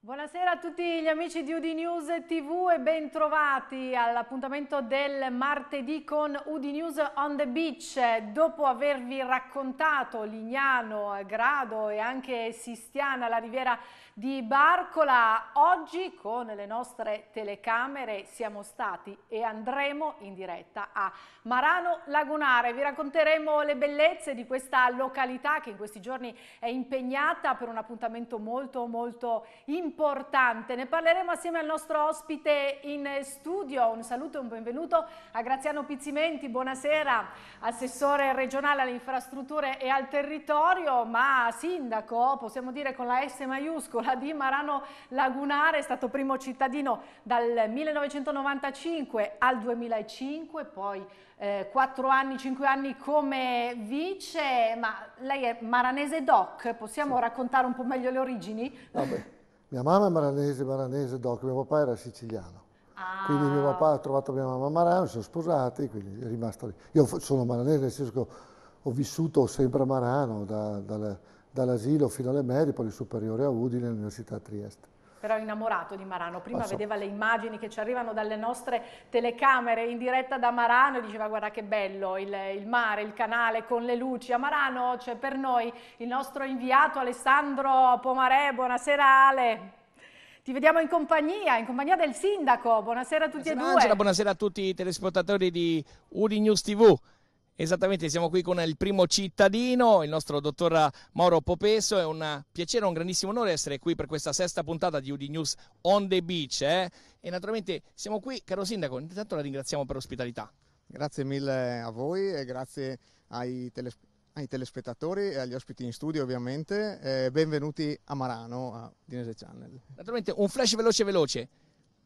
Buonasera a tutti gli amici di Udi News TV e bentrovati all'appuntamento del martedì con Udi News on the Beach. Dopo avervi raccontato Lignano, Grado e anche Sistiana, la riviera di Barcola. Oggi con le nostre telecamere siamo stati e andremo in diretta a Marano Lagunare. Vi racconteremo le bellezze di questa località che in questi giorni è impegnata per un appuntamento molto molto importante. Ne parleremo assieme al nostro ospite in studio. Un saluto e un benvenuto a Graziano Pizzimenti. Buonasera, assessore regionale alle infrastrutture e al territorio, ma sindaco, possiamo dire con la S maiuscola Nicola di Marano Lagunare è stato primo cittadino dal 1995 al 2005, poi eh, 4 anni, 5 anni come vice, ma lei è maranese doc, possiamo sì. raccontare un po' meglio le origini? No, mia mamma è maranese, maranese doc, mio papà era siciliano. Ah. Quindi mio papà ha trovato mia mamma a Marano, si sono sposati, quindi è rimasto lì. Io sono maranese, nel senso che ho, ho vissuto sempre a Marano da, dalla, dall'asilo fino alle medie, poi il superiore a Udine all'Università Trieste però innamorato di Marano. Prima Passo. vedeva le immagini che ci arrivano dalle nostre telecamere in diretta da Marano e diceva guarda che bello il, il mare, il canale con le luci. A Marano c'è per noi il nostro inviato Alessandro Pomare, buonasera Ale. Ti vediamo in compagnia, in compagnia del sindaco. Buonasera a tutti buonasera e due. Angela, buonasera a tutti i telespottatori di Uri News TV. Esattamente, siamo qui con il primo cittadino, il nostro dottor Mauro Popeso. È un piacere, un grandissimo onore essere qui per questa sesta puntata di UD News on the Beach. Eh? E naturalmente siamo qui, caro sindaco, intanto la ringraziamo per l'ospitalità. Grazie mille a voi e grazie ai, teles ai telespettatori e agli ospiti in studio ovviamente. Eh, benvenuti a Marano, a Dinese Channel. Naturalmente un flash veloce veloce.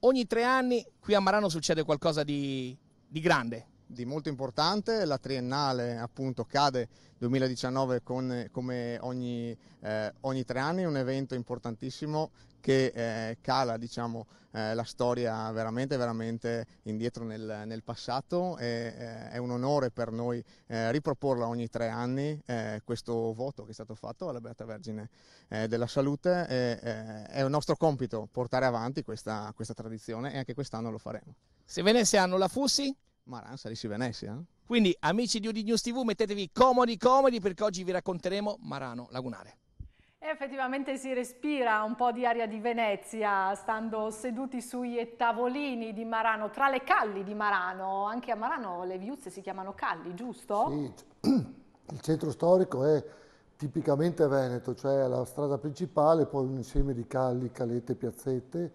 Ogni tre anni qui a Marano succede qualcosa di, di grande di molto importante, la triennale appunto cade 2019 con, come ogni, eh, ogni, tre anni, un evento importantissimo che eh, cala diciamo, eh, la storia veramente, veramente indietro nel, nel passato e eh, è un onore per noi eh, riproporla ogni tre anni, eh, questo voto che è stato fatto alla Beata Vergine della Salute, è un nostro compito portare avanti questa, questa tradizione e anche quest'anno lo faremo. Se ve ne hanno la Fussi? Maran salisse Venezia. Eh? Quindi amici di Udi News TV mettetevi comodi comodi perché oggi vi racconteremo Marano Lagunare. E effettivamente si respira un po' di aria di Venezia stando seduti sui tavolini di Marano, tra le calli di Marano, anche a Marano le viuzze si chiamano calli, giusto? Sì, il centro storico è tipicamente veneto, cioè la strada principale, poi un insieme di calli, calette, piazzette,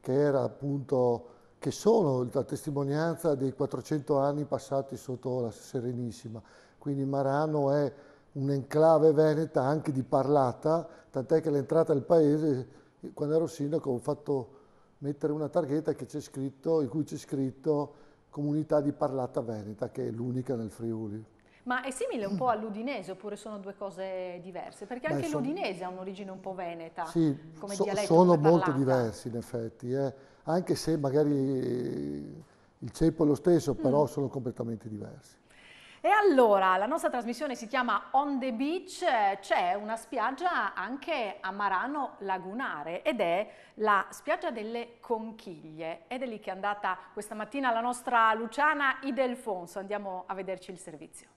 che era appunto che sono la testimonianza dei 400 anni passati sotto la Serenissima. Quindi Marano è un'enclave veneta anche di parlata, tant'è che l'entrata del paese, quando ero sindaco, ho fatto mettere una targhetta scritto, in cui c'è scritto comunità di parlata veneta, che è l'unica nel Friuli. Ma è simile un po' mm. all'udinese oppure sono due cose diverse? Perché anche l'udinese ha un'origine un po' veneta sì, come so, dialetto. Sono molto diversi in effetti. Eh anche se magari eh, il ceppo è lo stesso, mm. però mm. sono completamente diversi. E allora, la nostra trasmissione si chiama On the Beach, eh, c'è una spiaggia anche a Marano Lagunare ed è la spiaggia delle conchiglie ed è lì che è andata questa mattina la nostra Luciana Idelfonso, andiamo a vederci il servizio.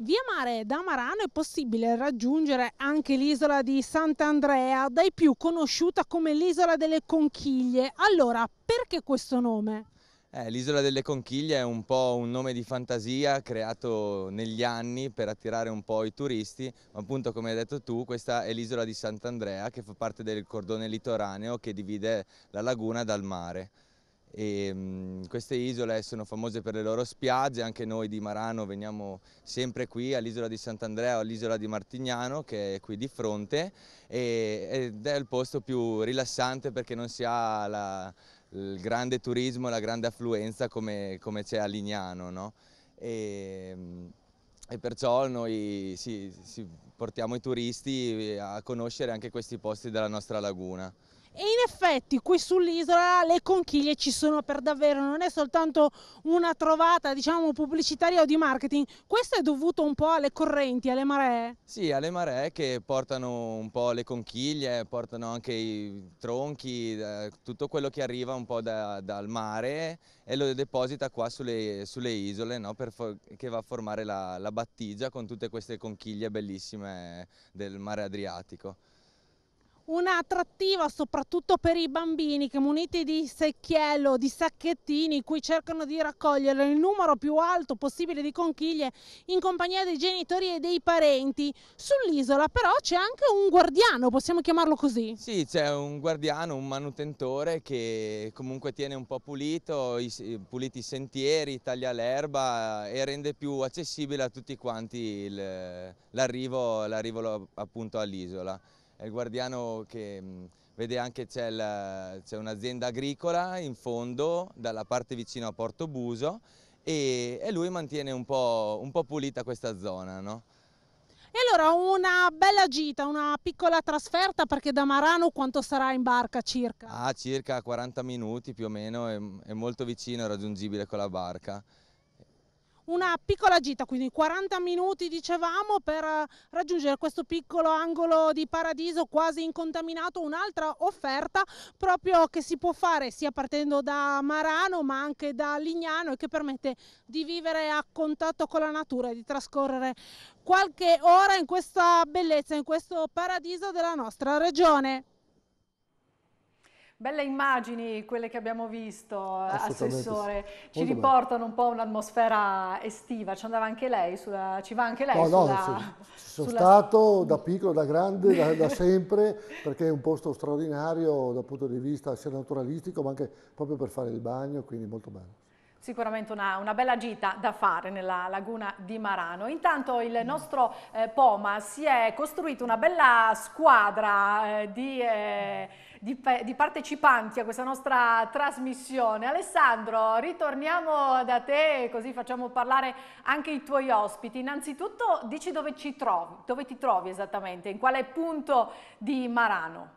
Via mare da Marano è possibile raggiungere anche l'isola di Sant'Andrea, dai più conosciuta come l'isola delle conchiglie. Allora, perché questo nome? Eh, l'isola delle conchiglie è un po' un nome di fantasia creato negli anni per attirare un po' i turisti, ma appunto come hai detto tu questa è l'isola di Sant'Andrea che fa parte del cordone litoraneo che divide la laguna dal mare. E, ehm, mh, queste isole sono famose per le loro spiagge, anche noi di Marano veniamo sempre qui all'isola di Sant'Andrea o all'isola di Martignano che è qui di fronte e, ed è il posto più rilassante perché non si ha la, il grande turismo, la grande affluenza come, c'è a Lignano. No? E, ehm, e perciò noi sì, sì, portiamo i turisti a conoscere anche questi posti della nostra laguna. E in effetti qui sull'isola le conchiglie ci sono per davvero, non è soltanto una trovata diciamo pubblicitaria o di marketing, questo è dovuto un po' alle correnti, alle maree? Sì, alle maree che portano un po' le conchiglie, portano anche i tronchi, eh, tutto quello che arriva un po' da, dal mare e lo deposita qua sulle, sulle isole no? che va a formare la, la battigia con tutte queste conchiglie bellissime del mare Adriatico un'attrattiva soprattutto per i bambini che muniti di secchiello, di sacchettini, cui cercano di raccogliere il numero più alto possibile di conchiglie in compagnia dei genitori e dei parenti. Sull'isola però c'è anche un guardiano, possiamo chiamarlo così? Sì, c'è un guardiano, un manutentore che comunque tiene un po' pulito, i, puliti i sentieri, taglia l'erba e rende più accessibile a tutti quanti l'arrivo appunto all'isola è il guardiano che mm, vede anche c'è un'azienda agricola in fondo, dalla parte vicino a Portobuso, e, e lui mantiene un po', un po pulita questa zona. No? E allora una bella gita, una piccola trasferta perché da Marano quanto sarà in barca circa? Ah, circa 40 minuti più o meno, è, è molto vicino, è raggiungibile con la barca una piccola gita, quindi 40 minuti dicevamo per eh, raggiungere questo piccolo angolo di paradiso quasi incontaminato, un'altra offerta proprio che si può fare sia partendo da Marano ma anche da Lignano e che permette di vivere a contatto con la natura e di trascorrere qualche ora in questa bellezza, in questo paradiso della nostra regione. Belle immagini quelle che abbiamo visto, Assessore, sì. ci riportano un po' un'atmosfera estiva, ci andava anche lei, sulla, ci va anche lei? No, sulla, no, ci sono sulla... stato da piccolo, da grande, da, da sempre, perché è un posto straordinario dal punto di vista sia naturalistico ma anche proprio per fare il bagno, quindi molto bello sicuramente una, una, bella gita da fare nella laguna di Marano. Intanto il nostro eh, Poma si è costruito una bella squadra eh, di... Eh di, di partecipanti a questa nostra trasmissione. Alessandro, ritorniamo da te così facciamo parlare anche i tuoi ospiti. Innanzitutto dici dove, ci trovi, dove ti trovi esattamente, in quale punto di Marano?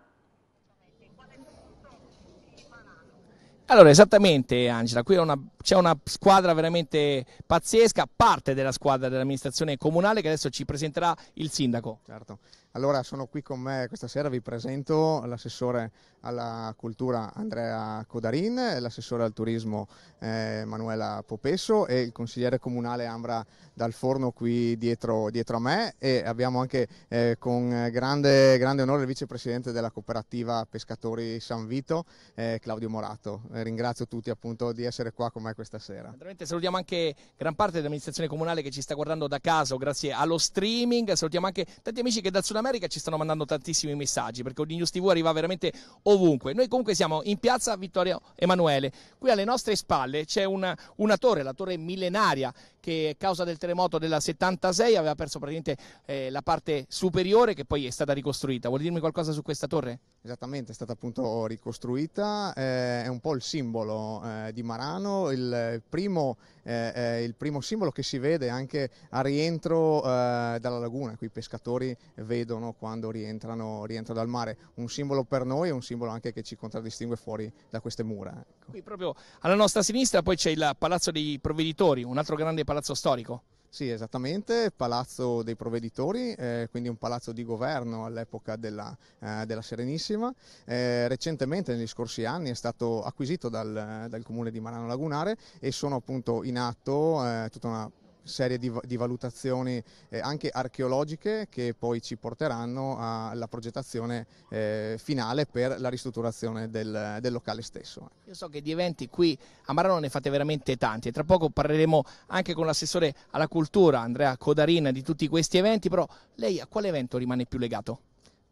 Allora, esattamente Angela, qui c'è una squadra veramente pazzesca, parte della squadra dell'amministrazione comunale che adesso ci presenterà il sindaco. Certo. Allora sono qui con me questa sera, vi presento l'assessore alla cultura Andrea Codarin, l'assessore al turismo eh, Manuela Popesso e il consigliere comunale Ambra Dal Forno qui dietro, dietro a me e abbiamo anche eh, con grande, grande, onore il vicepresidente della cooperativa Pescatori San Vito, eh, Claudio Morato. Eh, ringrazio tutti appunto di essere qua con me questa sera. Naturalmente salutiamo anche gran parte dell'amministrazione comunale che ci sta guardando da caso grazie allo streaming, salutiamo anche tanti amici che dal Tsunami America ci stanno mandando tantissimi messaggi perché Odi News TV arriva veramente ovunque. Noi comunque siamo in piazza Vittorio Emanuele. Qui alle nostre spalle c'è una, una torre, la torre millenaria che a causa del terremoto della 76 aveva perso praticamente eh, la parte superiore che poi è stata ricostruita. Vuol dirmi qualcosa su questa torre? Esattamente, è stata appunto ricostruita, eh, è un po' il simbolo eh, di Marano, il primo eh, eh, il primo simbolo che si vede anche a rientro eh, dalla laguna, qui i pescatori vedono quando rientrano, rientrano, dal mare, un simbolo per noi e un simbolo anche che ci contraddistingue fuori da queste mura. Ecco. Qui proprio alla nostra sinistra poi c'è il Palazzo dei Provveditori, un altro grande palazzo storico. Sì, esattamente, Palazzo dei Provveditori, eh, quindi un palazzo di governo all'epoca della, eh, della, Serenissima. Eh, recentemente, negli scorsi anni, è stato acquisito dal, dal comune di Marano Lagunare e sono appunto in atto eh, tutta una serie di, di valutazioni eh, anche archeologiche che poi ci porteranno alla progettazione eh, finale per la ristrutturazione del, del, locale stesso. Io so che di eventi qui a Marano ne fate veramente tanti e tra poco parleremo anche con l'assessore alla cultura Andrea Codarina di tutti questi eventi, però lei a quale evento rimane più legato?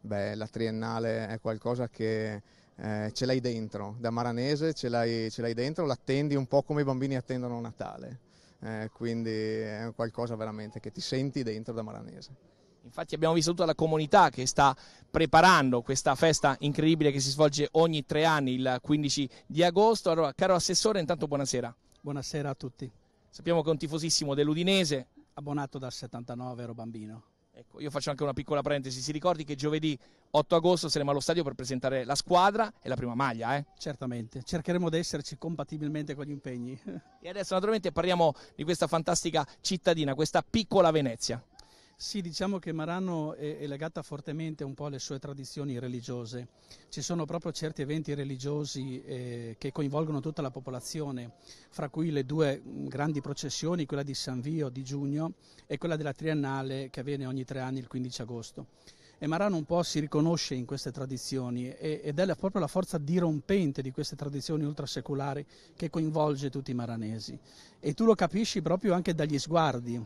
Beh, la triennale è qualcosa che eh, ce l'hai dentro, da maranese ce l'hai dentro, l'attendi un po' come i bambini attendono Natale eh, quindi è qualcosa veramente che ti senti dentro da maranese. Infatti abbiamo visto tutta la comunità che sta preparando questa festa incredibile che si svolge ogni tre anni, il 15 di agosto. Allora, caro Assessore, intanto buonasera. Buonasera a tutti. Sappiamo che è un tifosissimo dell'Udinese. Abbonato dal 79, ero bambino. Ecco, io faccio anche una piccola parentesi, si ricordi che giovedì 8 agosto saremo allo stadio per presentare la squadra e la prima maglia. Eh? Certamente, cercheremo di esserci compatibilmente con gli impegni. E adesso naturalmente parliamo di questa fantastica cittadina, questa piccola Venezia. Sì, diciamo che Marano è, è, legata fortemente un po' alle sue tradizioni religiose. Ci sono proprio certi eventi religiosi eh, che coinvolgono tutta la popolazione, fra cui le due mm, grandi processioni, quella di San Vio di giugno e quella della Triennale che avviene ogni tre anni il 15 agosto. E Marano un po' si riconosce in queste tradizioni ed è proprio la forza dirompente di queste tradizioni ultrasecolari che coinvolge tutti i maranesi. E tu lo capisci proprio anche dagli sguardi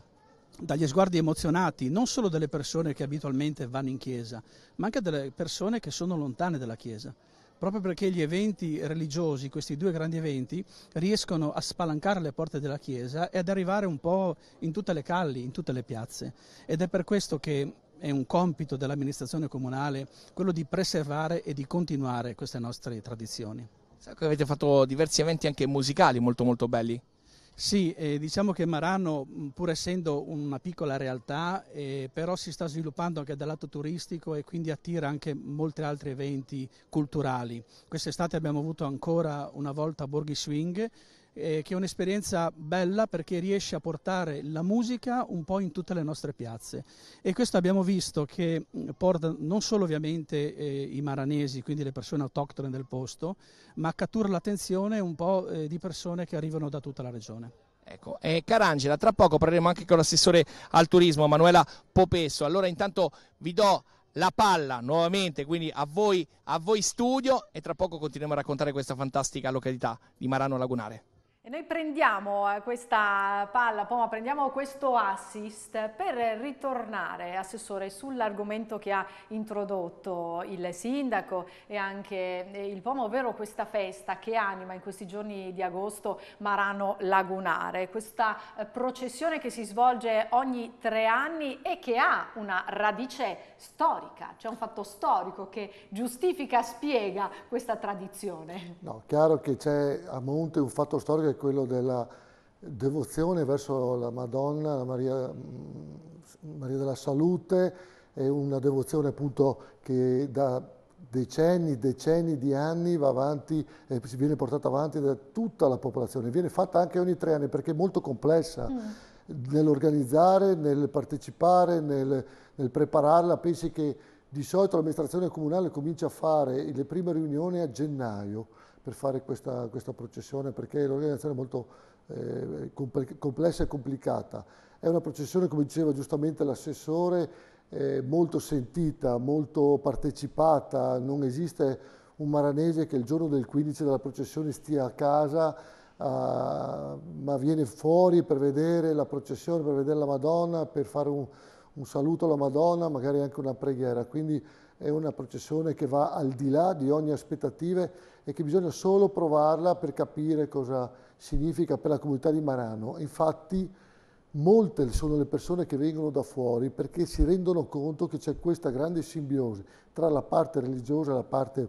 dagli sguardi emozionati non solo delle persone che abitualmente vanno in chiesa, ma anche delle persone che sono lontane dalla chiesa. Proprio perché gli eventi religiosi, questi due grandi eventi, riescono a spalancare le porte della chiesa e ad arrivare un po' in tutte le calli, in tutte le piazze. Ed è per questo che è un compito dell'amministrazione comunale quello di preservare e di continuare queste nostre tradizioni. Sacco che avete fatto diversi eventi anche musicali molto molto belli. Sì, eh, diciamo che Marano, pur essendo una piccola realtà, eh, però si sta sviluppando anche dal lato turistico e quindi attira anche molti altri eventi culturali. Quest'estate abbiamo avuto ancora una volta Borghi Swing, eh, che è un'esperienza bella perché riesce a portare la musica un po' in tutte le nostre piazze. E questo abbiamo visto che mm, porta non solo ovviamente eh, i maranesi, quindi le persone autoctone del posto, ma cattura l'attenzione un po' eh, di persone che arrivano da tutta la regione. Ecco, eh, Carangela, tra poco parleremo anche con l'assessore al turismo Manuela Popesso. Allora intanto vi do la palla nuovamente, quindi a voi, a voi studio e tra poco continuiamo a raccontare questa fantastica località di Marano Lagunare. E noi prendiamo eh, questa palla, Poma, prendiamo questo assist per ritornare, Assessore, sull'argomento che ha introdotto il Sindaco e anche eh, il Poma, ovvero questa festa che anima in questi giorni di agosto Marano Lagunare, questa eh, processione che si svolge ogni tre anni e che ha una radice storica, c'è cioè un fatto storico che giustifica, spiega questa tradizione. No, chiaro che c'è a monte un fatto storico quello della devozione verso la Madonna, la Maria, mm, Maria della Salute, è una devozione appunto che da decenni, decenni di anni va avanti, e eh, viene portata avanti da tutta la popolazione, viene fatta anche ogni tre anni perché è molto complessa. Mm nell'organizzare, nel partecipare, nel, nel, prepararla. Pensi che di solito l'amministrazione comunale comincia a fare le prime riunioni a gennaio, per fare questa, questa processione perché l'organizzazione è molto eh, complessa e complicata. È una processione, come diceva giustamente l'assessore, eh, molto sentita, molto partecipata, non esiste un maranese che il giorno del 15 della processione stia a casa Uh, ma viene fuori per vedere la processione, per vedere la Madonna, per fare un, un saluto alla Madonna, magari anche una preghiera. Quindi è una processione che va al di là di ogni aspettativa e che bisogna solo provarla per capire cosa significa per la comunità di Marano. Infatti molte sono le persone che vengono da fuori perché si rendono conto che c'è questa grande simbiosi tra la parte religiosa e la parte,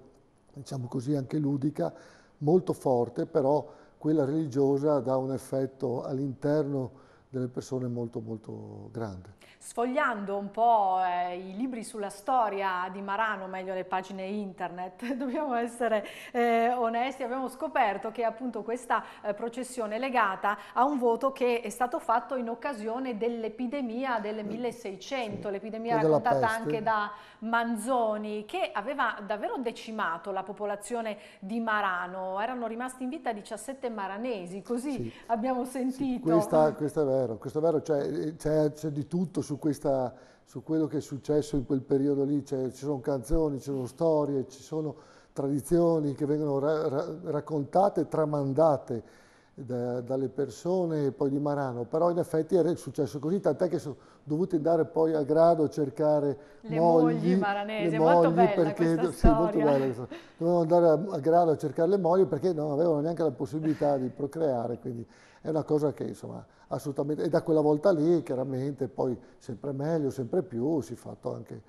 diciamo così, anche ludica, molto forte, però quella religiosa dà un effetto all'interno delle persone molto molto grande. Sfogliando un po' eh, i libri sulla storia di Marano, meglio le pagine internet, dobbiamo essere eh, onesti, abbiamo scoperto che appunto questa eh, processione è legata a un voto che è stato fatto in occasione dell'epidemia del 1600, mm, sì. l'epidemia raccontata anche da Manzoni che aveva davvero decimato la popolazione di Marano, erano rimasti in vita 17 maranesi, così sì. abbiamo sentito. Sì, questa, questo è vero, questo è vero cioè, c'è di tutto su, questa, su, quello che è successo in quel periodo lì, cioè, ci sono canzoni, ci sono storie, ci sono tradizioni che vengono ra ra raccontate, tramandate da, dalle persone poi di Marano, però in effetti era successo così, tant'è che sono dovuti andare poi a grado a cercare le mogli, mogli maranese, le mogli perché, sì, molto bella, dovevano andare a, a, grado a cercare le mogli perché non avevano neanche la possibilità di procreare, quindi è una cosa che insomma assolutamente, e da quella volta lì chiaramente poi sempre meglio, sempre più si è fatto anche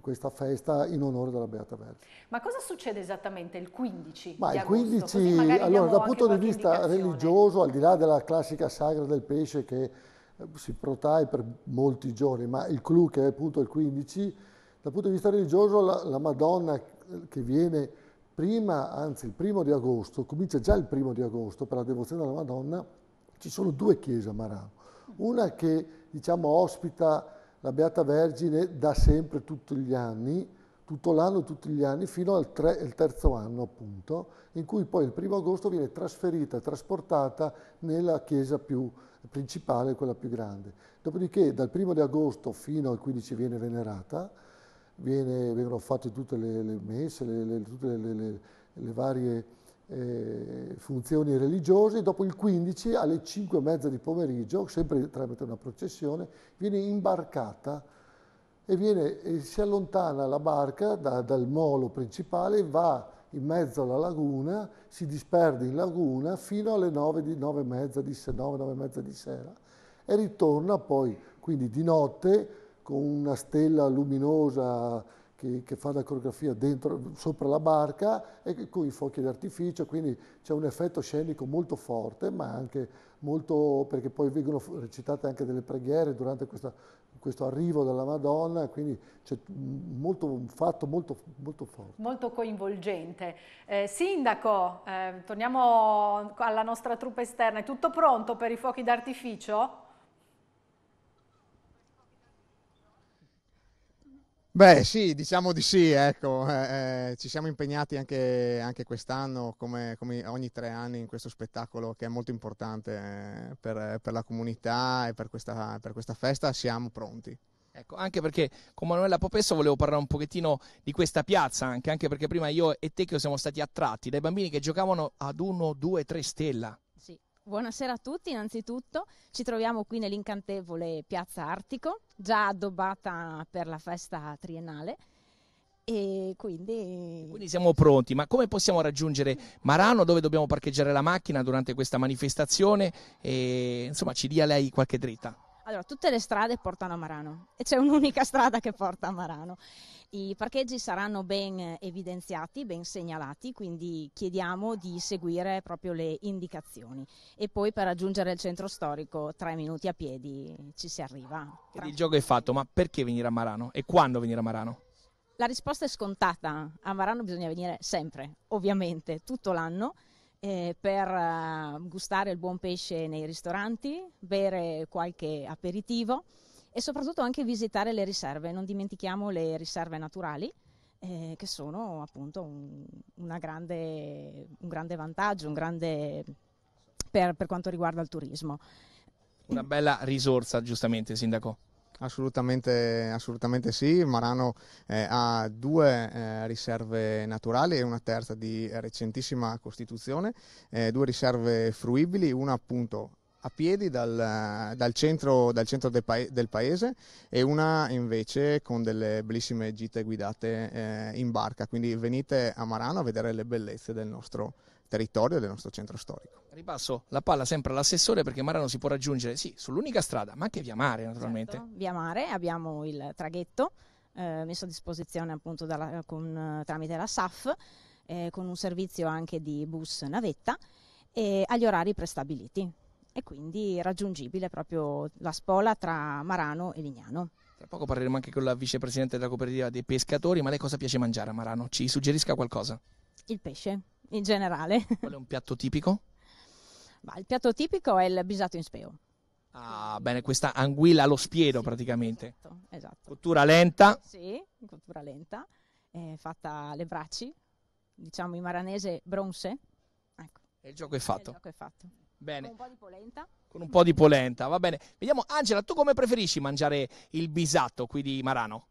questa festa in onore della Beata Vergine. Ma cosa succede esattamente il 15 Ma il 15, allora dal punto di vista religioso, al di là della classica sagra del pesce che eh, si protrae per molti giorni, ma il clou che è appunto il 15, dal punto di vista religioso la, la Madonna eh, che viene prima, anzi il primo di agosto, comincia già il primo di agosto per la devozione alla Madonna, ci sono due chiese a Marano, una che diciamo ospita la Beata Vergine da sempre tutti gli anni, tutto l'anno, tutti gli anni, fino al tre, terzo anno appunto, in cui poi il primo agosto viene trasferita, trasportata nella chiesa più principale, quella più grande. Dopodiché dal primo di agosto fino al 15 viene venerata, viene, vengono fatte tutte le, le messe, le, le, tutte le varie eh, funzioni religiose, dopo il 15 alle 5 e mezza di pomeriggio, sempre tramite una processione, viene imbarcata e, viene, e eh, si allontana la barca da, dal molo principale, va in mezzo alla laguna, si disperde in laguna fino alle 9, di, 9 e mezza di, 9, 9 e mezza di sera e ritorna poi, quindi di notte, con una stella luminosa che, che, fa la coreografia dentro, sopra la barca e con i fuochi d'artificio, quindi c'è un effetto scenico molto forte, ma anche molto, perché poi vengono recitate anche delle preghiere durante questa, questo arrivo della Madonna, quindi c'è molto, un fatto molto, molto, forte. Molto coinvolgente. Eh, sindaco, eh, torniamo alla nostra truppa esterna, è tutto pronto per i fuochi d'artificio? Beh sì, diciamo di sì, ecco, eh, eh, ci siamo impegnati anche, anche quest'anno come, come, ogni tre anni in questo spettacolo che è molto importante eh, per, per, la comunità e per questa, per questa festa, siamo pronti. Ecco, anche perché con Manuela Popesso volevo parlare un pochettino di questa piazza, anche, anche perché prima io e Tecchio siamo stati attratti dai bambini che giocavano ad 1, 2, 3 stella. Buonasera a tutti, innanzitutto ci troviamo qui nell'incantevole Piazza Artico, già addobbata per la festa triennale. E quindi... quindi siamo pronti, ma come possiamo raggiungere Marano? Dove dobbiamo parcheggiare la macchina durante questa manifestazione? E, insomma, ci dia lei qualche dritta. Allora, tutte le strade portano a Marano e c'è un'unica strada che porta a Marano. I parcheggi saranno ben evidenziati, ben segnalati, quindi chiediamo di seguire proprio le indicazioni. E poi per raggiungere il centro storico, tre minuti a piedi ci si arriva. Tra... Il gioco è fatto, ma perché venire a Marano e quando venire a Marano? La risposta è scontata. A Marano bisogna venire sempre, ovviamente, tutto l'anno eh, per uh, gustare il buon pesce nei ristoranti, bere qualche aperitivo e soprattutto anche visitare le riserve. Non dimentichiamo le riserve naturali, eh, che sono appunto un, grande, un grande, vantaggio, un grande per, per quanto riguarda il turismo. Una bella risorsa, giustamente, Sindaco. Assolutamente, assolutamente sì, Marano eh, ha due eh, riserve naturali e una terza di recentissima costituzione, eh, due riserve fruibili, una appunto a piedi dal, dal centro, dal centro del, paese, del, paese e una invece con delle bellissime gite guidate eh, in barca, quindi venite a Marano a vedere le bellezze del nostro paese territorio del nostro centro storico. Ripasso la palla sempre all'assessore perché Marano si può raggiungere, sì, sull'unica strada, ma anche via mare naturalmente. Certo, via mare, abbiamo il traghetto eh, messo a disposizione appunto dalla, con, tramite la SAF, eh, con un servizio anche di bus navetta e agli orari prestabiliti e quindi raggiungibile proprio la spola tra Marano e Lignano. Tra poco parleremo anche con la vicepresidente della cooperativa dei pescatori, ma lei cosa piace mangiare a Marano? Ci suggerisca qualcosa? Il pesce, in generale. Qual è un piatto tipico? Ma il piatto tipico è il bisato in speo. Ah, bene, questa anguilla allo spiedo sì, praticamente. Esatto, esatto. Cottura lenta. Sì, cottura lenta, è fatta alle bracci, diciamo in maranese bronze. Ecco. E il gioco è fatto. il gioco è fatto. Bene. Con un po' di polenta. Con un po' di polenta, va bene. Vediamo, Angela, tu come preferisci mangiare il bisato qui di Marano?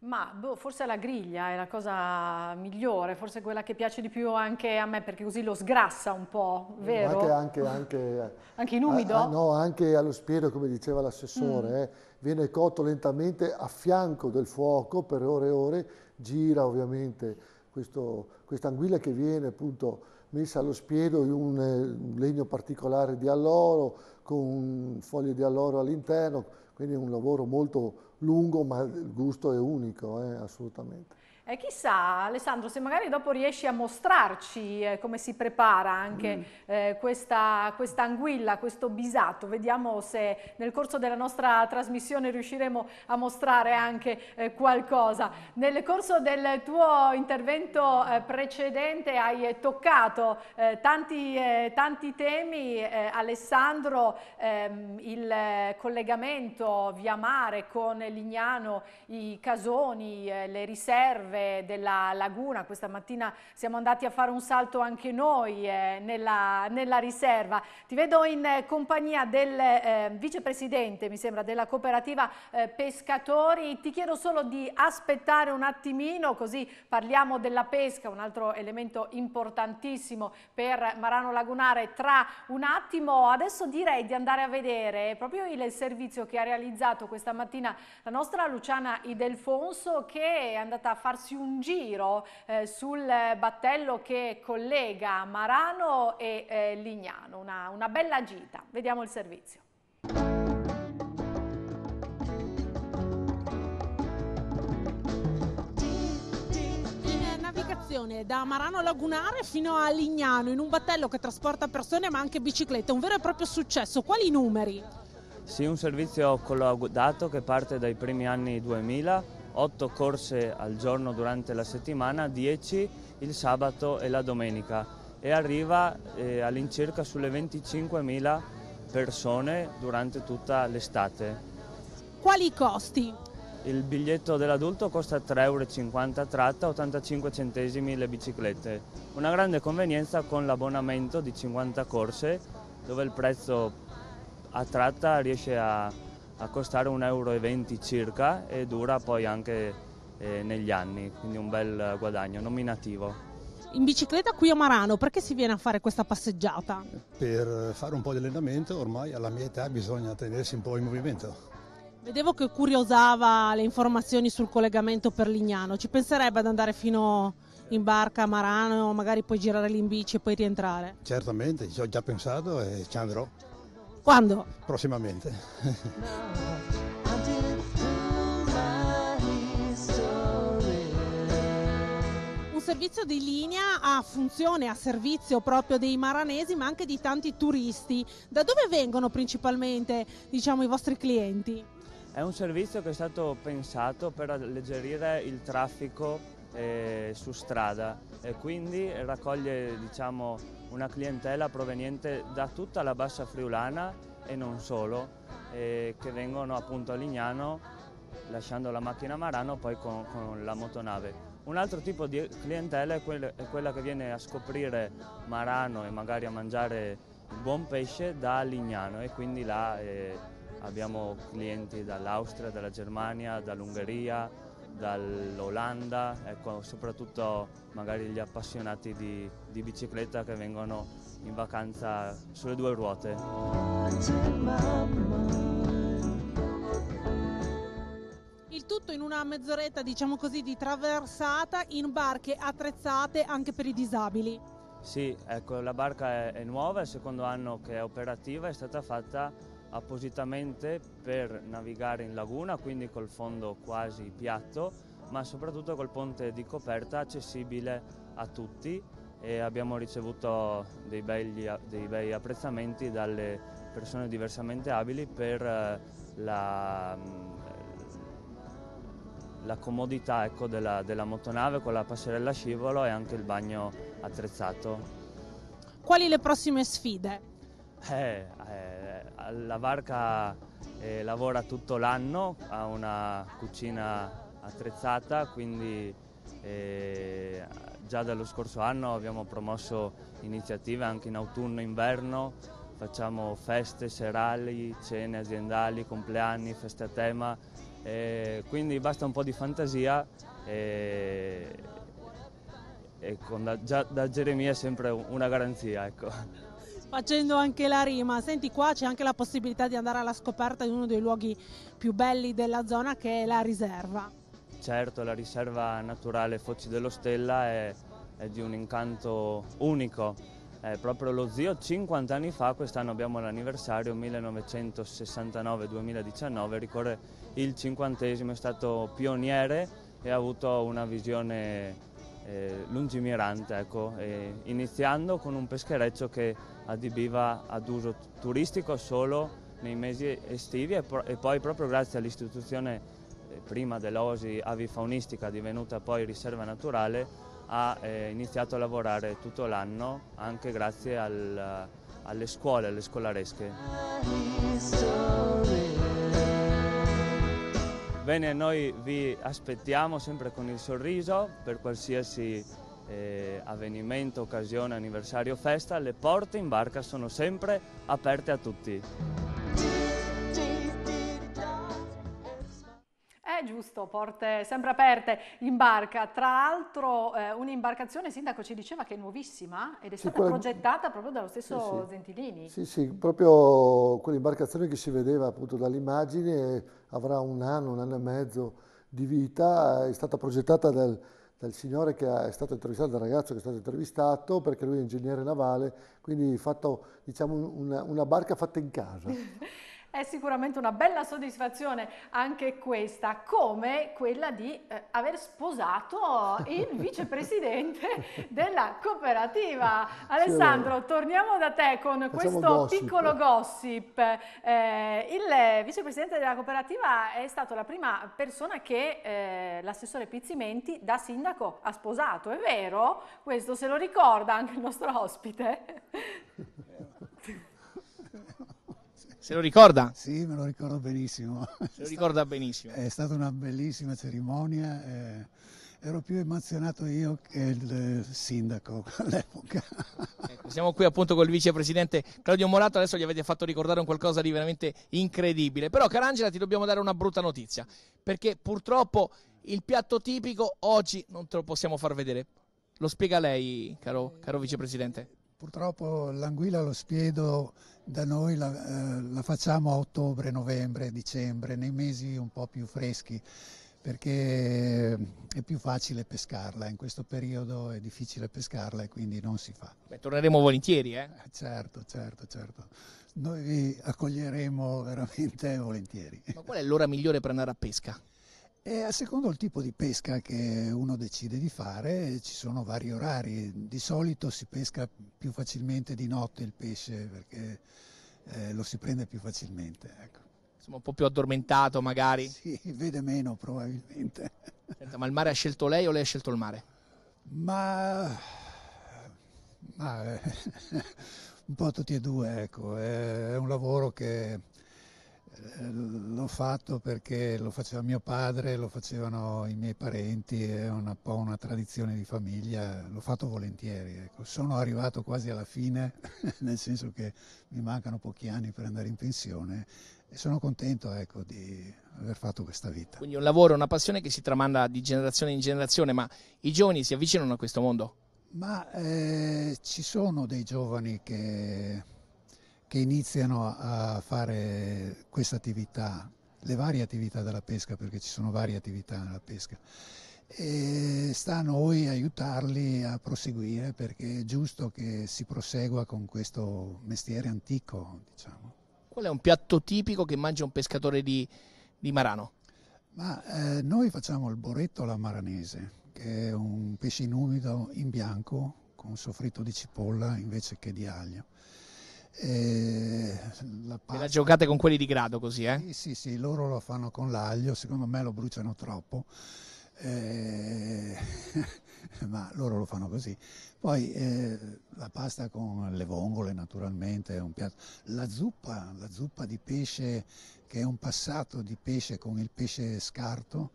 Ma boh, forse la griglia è la cosa migliore, forse quella che piace di più anche a me, perché così lo sgrassa un po', vero? Anche, anche, anche, anche in umido? A, ah, a, ah, no, anche allo spiedo, come diceva l'assessore, mm. eh, viene cotto lentamente a fianco del fuoco per ore e ore, gira ovviamente questa anguilla che viene appunto messa allo spiedo in un, eh, un legno particolare di alloro, con foglie di alloro all'interno, quindi è un lavoro molto lungo, ma il gusto è unico, eh, assolutamente. Eh, chissà Alessandro se magari dopo riesci a mostrarci eh, come si prepara anche mm. eh, questa, questa, anguilla, questo bisato, vediamo se nel corso della nostra trasmissione riusciremo a mostrare anche eh, qualcosa. Nel corso del tuo intervento eh, precedente hai toccato eh, tanti, tanti, temi, Alessandro, ehm, il collegamento via mare con Lignano, i casoni, le riserve, Piave della Laguna, questa mattina siamo andati a fare un salto anche noi eh, nella, nella, riserva. Ti vedo in eh, compagnia del eh, vicepresidente, mi sembra, della cooperativa eh, Pescatori. Ti chiedo solo di aspettare un attimino, così parliamo della pesca, un altro elemento importantissimo per Marano Lagunare tra un attimo. Adesso direi di andare a vedere proprio il servizio che ha realizzato questa mattina la nostra Luciana Idelfonso che è andata a farsi farsi un giro eh, sul battello che collega Marano e eh, Lignano, una, una bella gita. Vediamo il servizio. Eh, da Marano Lagunare fino a Lignano in un battello che trasporta persone ma anche biciclette, un vero e proprio successo. Quali numeri? Sì, un servizio collaudato che parte dai primi anni 2000 8 corse al giorno durante la settimana, 10 il sabato e la domenica e arriva eh, all'incirca sulle 25.000 persone durante tutta l'estate. Quali i costi? Il biglietto dell'adulto costa 3,50 euro a tratta, 85 centesimi le biciclette. Una grande convenienza con l'abbonamento di 50 corse dove il prezzo a tratta riesce a a costare 1,20 euro circa e dura poi anche eh, negli anni, quindi un bel guadagno nominativo. In bicicletta qui a Marano, perché si viene a fare questa passeggiata? Per fare un po' di allenamento, ormai alla mia età bisogna tenersi un po' in movimento. Vedevo che curiosava le informazioni sul collegamento per Lignano, ci penserebbe ad andare fino in barca a Marano, magari poi girare lì in bici e poi rientrare? Certamente, ci ho già pensato e ci andrò. Quando? Prossimamente. Un servizio di linea a funzione, a servizio proprio dei maranesi ma anche di tanti turisti. Da dove vengono principalmente diciamo, i vostri clienti? È un servizio che è stato pensato per alleggerire il traffico eh, su strada e quindi raccoglie diciamo, una clientela proveniente da tutta la bassa friulana e non solo, eh, che vengono appunto a Lignano lasciando la macchina a Marano poi con, con la motonave. Un altro tipo di clientela è, quel, è quella che viene a scoprire Marano e magari a mangiare buon pesce da Lignano e quindi là eh, abbiamo clienti dall'Austria, dalla Germania, dall'Ungheria, dall'Olanda, ecco, soprattutto magari gli appassionati di, di, bicicletta che vengono in vacanza sulle due ruote. Il tutto in una mezz'oretta, diciamo così, di traversata in barche attrezzate anche per i disabili. Sì, ecco, la barca è, è nuova, è il secondo anno che è operativa, è stata fatta appositamente per navigare in laguna, quindi col fondo quasi piatto, ma soprattutto col ponte di coperta accessibile a tutti e abbiamo ricevuto dei, belli, dei bei apprezzamenti dalle persone diversamente abili per eh, la, mm, la comodità ecco, della, della motonave con la passerella scivolo e anche il bagno attrezzato. Quali le prossime sfide? Eh, eh, la, barca eh, lavora tutto l'anno, ha una cucina attrezzata, quindi eh, già dallo scorso anno abbiamo promosso iniziative anche in autunno, e inverno, facciamo feste serali, cene aziendali, compleanni, feste a tema, eh, quindi basta un po' di fantasia e, e con, da, già da Geremia è sempre una garanzia. Ecco facendo anche la rima. Senti, qua c'è anche la possibilità di andare alla scoperta di uno dei luoghi più belli della zona che è la riserva. Certo, la riserva naturale Foci dello Stella è, è di un incanto unico. È proprio lo zio 50 anni fa, quest'anno abbiamo l'anniversario 1969-2019, ricorre il cinquantesimo, è stato pioniere e ha avuto una visione eh, lungimirante, ecco, iniziando con un peschereccio che adibiva ad uso turistico solo nei mesi estivi e, e poi proprio grazie all'istituzione eh, prima dell'Osi avifaunistica divenuta poi riserva naturale ha eh, iniziato a lavorare tutto l'anno anche grazie al, alle scuole, alle scolaresche. Bene, noi vi aspettiamo sempre con il sorriso per qualsiasi eh, avvenimento, occasione, anniversario, festa. Le porte in barca sono sempre aperte a tutti. giusto, porte sempre aperte in barca. Tra l'altro eh, un'imbarcazione, sindaco ci diceva che è nuovissima ed è stata sì, progettata proprio dallo stesso sì, Gentilini. Sì, sì, proprio quell'imbarcazione che si vedeva appunto dall'immagine avrà un anno, un anno e mezzo di vita, è stata progettata dal, dal signore che è stato intervistato, dal ragazzo che è stato intervistato, perché lui è ingegnere navale, quindi fatto diciamo, una, una barca fatta in casa. è sicuramente una bella soddisfazione anche questa, come quella di eh, aver sposato il vicepresidente della cooperativa. Alessandro, torniamo da te con Facciamo questo gossip. piccolo gossip. Eh, il vicepresidente della cooperativa è stato la prima persona che eh, l'assessore Pizzimenti da sindaco ha sposato, è vero? Questo se lo ricorda anche il nostro ospite. Se lo ricorda? Sì, me lo ricordo benissimo. Se lo ricorda benissimo. È stata una bellissima cerimonia. Eh, ero più emozionato io che il sindaco all'epoca. Ecco, siamo qui appunto col vicepresidente Claudio Morato, adesso gli avete fatto ricordare un qualcosa di veramente incredibile. Però Carangela ti dobbiamo dare una brutta notizia, perché purtroppo il piatto tipico oggi non te lo possiamo far vedere. Lo spiega lei, caro, caro vicepresidente. Purtroppo l'anguilla lo spiedo da noi la, eh, la facciamo a ottobre, novembre, dicembre, nei mesi un po' più freschi perché è più facile pescarla, in questo periodo è difficile pescarla e quindi non si fa. Beh, torneremo volentieri, eh? eh certo, certo, certo. Noi vi accoglieremo veramente volentieri. Ma qual è l'ora migliore per andare a pesca? E a secondo il tipo di pesca che uno decide di fare ci sono vari orari. Di solito si pesca più facilmente di notte il pesce perché eh, lo si prende più facilmente. Ecco. Insomma, un po' più addormentato magari. Sì, vede meno probabilmente. Senta, ma il mare ha scelto lei o lei ha scelto il mare? Ma... ma eh, un po' tutti e due, ecco. È un lavoro che eh, l'ho fatto perché lo faceva mio padre, lo facevano i miei parenti, è un po' una tradizione di famiglia, l'ho fatto volentieri. Ecco. Sono arrivato quasi alla fine, nel senso che mi mancano pochi anni per andare in pensione e sono contento ecco, di aver fatto questa vita. Quindi un lavoro, una passione che si tramanda di generazione in generazione, ma i giovani si avvicinano a questo mondo? Ma eh, ci sono dei giovani che che iniziano a fare questa attività, le varie attività della pesca, perché ci sono varie attività nella pesca. E sta a noi aiutarli a proseguire perché è giusto che si prosegua con questo mestiere antico. Diciamo. Qual è un piatto tipico che mangia un pescatore di, di Marano? Ma, eh, noi facciamo il boretto alla maranese, che è un pesce in umido in bianco con un soffritto di cipolla invece che di aglio. Eh, e la, pasta... la giocate con quelli di grado così, eh? Sì, sì, sì, loro lo fanno con l'aglio, secondo me lo bruciano troppo, eh... ma loro lo fanno così. Poi eh, la pasta con le vongole naturalmente è un piatto. La zuppa, la zuppa di pesce che è un passato di pesce con il pesce scarto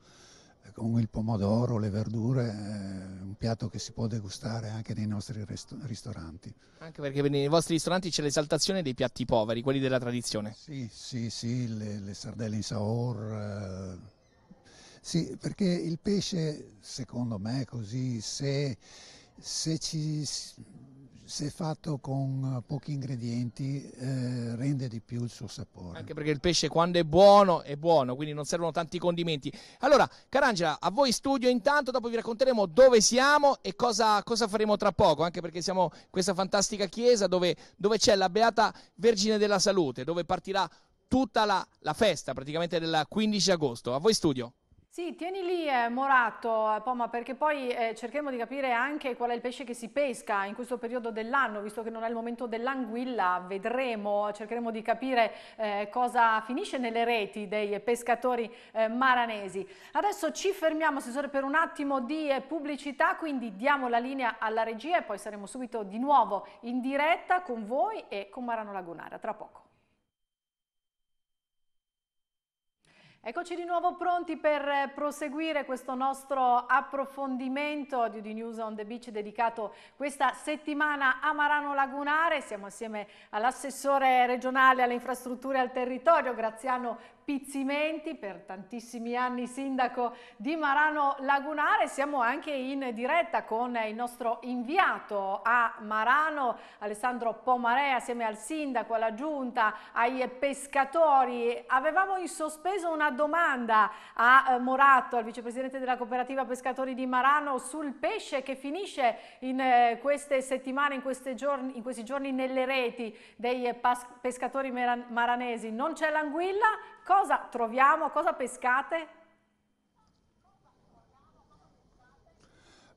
con il pomodoro, le verdure, eh, un piatto che si può degustare anche nei nostri rest- ristoranti. Anche perché nei vostri ristoranti c'è l'esaltazione dei piatti poveri, quelli della tradizione. Sì, sì, sì, le, le sardelle in saor. Eh, sì, perché il pesce, secondo me, così, se, se ci se fatto con eh, pochi ingredienti eh, rende di più il suo sapore. Anche perché il pesce quando è buono è buono, quindi non servono tanti condimenti. Allora, Carangela, a voi studio intanto, dopo vi racconteremo dove siamo e cosa, cosa faremo tra poco, anche perché siamo in questa fantastica chiesa dove, dove c'è la Beata Vergine della Salute, dove partirà tutta la, la festa praticamente del 15 agosto. A voi studio. Sì, tieni lì eh, Morato, eh, Poma, perché poi eh, cercheremo di capire anche qual è il pesce che si pesca in questo periodo dell'anno, visto che non è il momento dell'anguilla, vedremo, cercheremo di capire eh, cosa finisce nelle reti dei pescatori eh, maranesi. Adesso ci fermiamo, Assessore, per un attimo di eh, pubblicità, quindi diamo la linea alla regia e poi saremo subito di nuovo in diretta con voi e con Marano Lagunara, tra poco. Eccoci di nuovo pronti per eh, proseguire questo nostro approfondimento di UD News on the Beach dedicato questa settimana a Marano Lagunare. Siamo assieme all'assessore regionale alle infrastrutture e al territorio Graziano Pizzimenti, per tantissimi anni sindaco di Marano Lagunare. Siamo anche in diretta con il nostro inviato a Marano, Alessandro Pomarea, assieme al sindaco, alla giunta, ai pescatori. Avevamo in sospeso una domanda a eh, Morato, al vicepresidente della cooperativa Pescatori di Marano, sul pesce che finisce in eh, queste settimane, in, queste giorni, in questi giorni nelle reti dei pescatori maranesi. Non c'è l'anguilla? cosa troviamo, cosa pescate?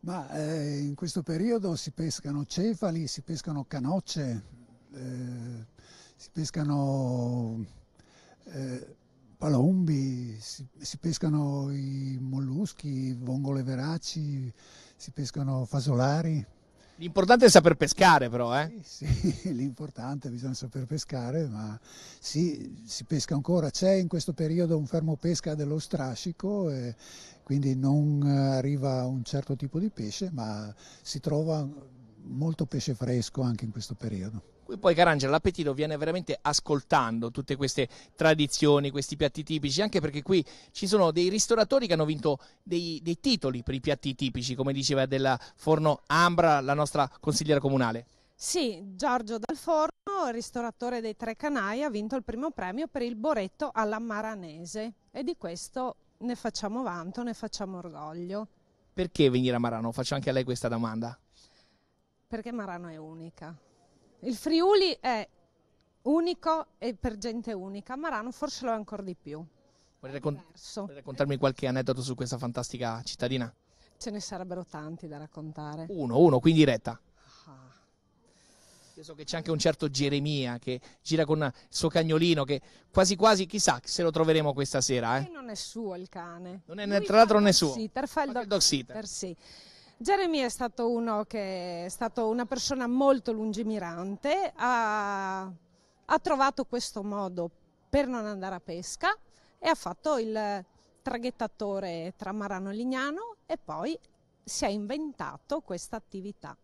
Ma eh, in questo periodo si pescano cefali, si pescano canocce, eh, si pescano eh, palombi, si, si, pescano i molluschi, vongole veraci, si pescano fasolari. L'importante è saper pescare però, eh? Sì, sì l'importante bisogna saper pescare, ma sì, si pesca ancora. C'è in questo periodo un fermo pesca dello strascico, eh, quindi non arriva un certo tipo di pesce, ma si trova molto pesce fresco anche in questo periodo cui poi Carangelo l'appetito viene veramente ascoltando tutte queste tradizioni, questi piatti tipici, anche perché qui ci sono dei ristoratori che hanno vinto dei, dei titoli per i piatti tipici, come diceva del Forno Ambra, la nostra consigliera comunale. Sì, Giorgio Dal Forno, ristoratore dei Tre Canai, ha vinto il primo premio per il boretto alla Maranese e di questo ne facciamo vanto, ne facciamo orgoglio. Perché venire a Marano? Faccio anche a lei questa domanda. Perché Marano è unica. Il Friuli è unico e per gente unica, Marano forse lo è ancora di più. Volete, raccontarmi qualche aneddoto su questa fantastica cittadina? Ce ne sarebbero tanti da raccontare. Uno, uno, qui in diretta. Ah. Io so che c'è anche un certo Geremia che gira con il suo cagnolino che quasi quasi chissà se lo troveremo questa sera. Eh. non è suo il cane. Non è, Lui tra l'altro non è suo. Sitter, fa il, fa il dog, dog sitter. sitter sì. Jeremy è stato uno che è stato una persona molto lungimirante, ha, ha trovato questo modo per non andare a pesca e ha fatto il traghettatore tra Marano e Lignano e poi si è inventato questa attività.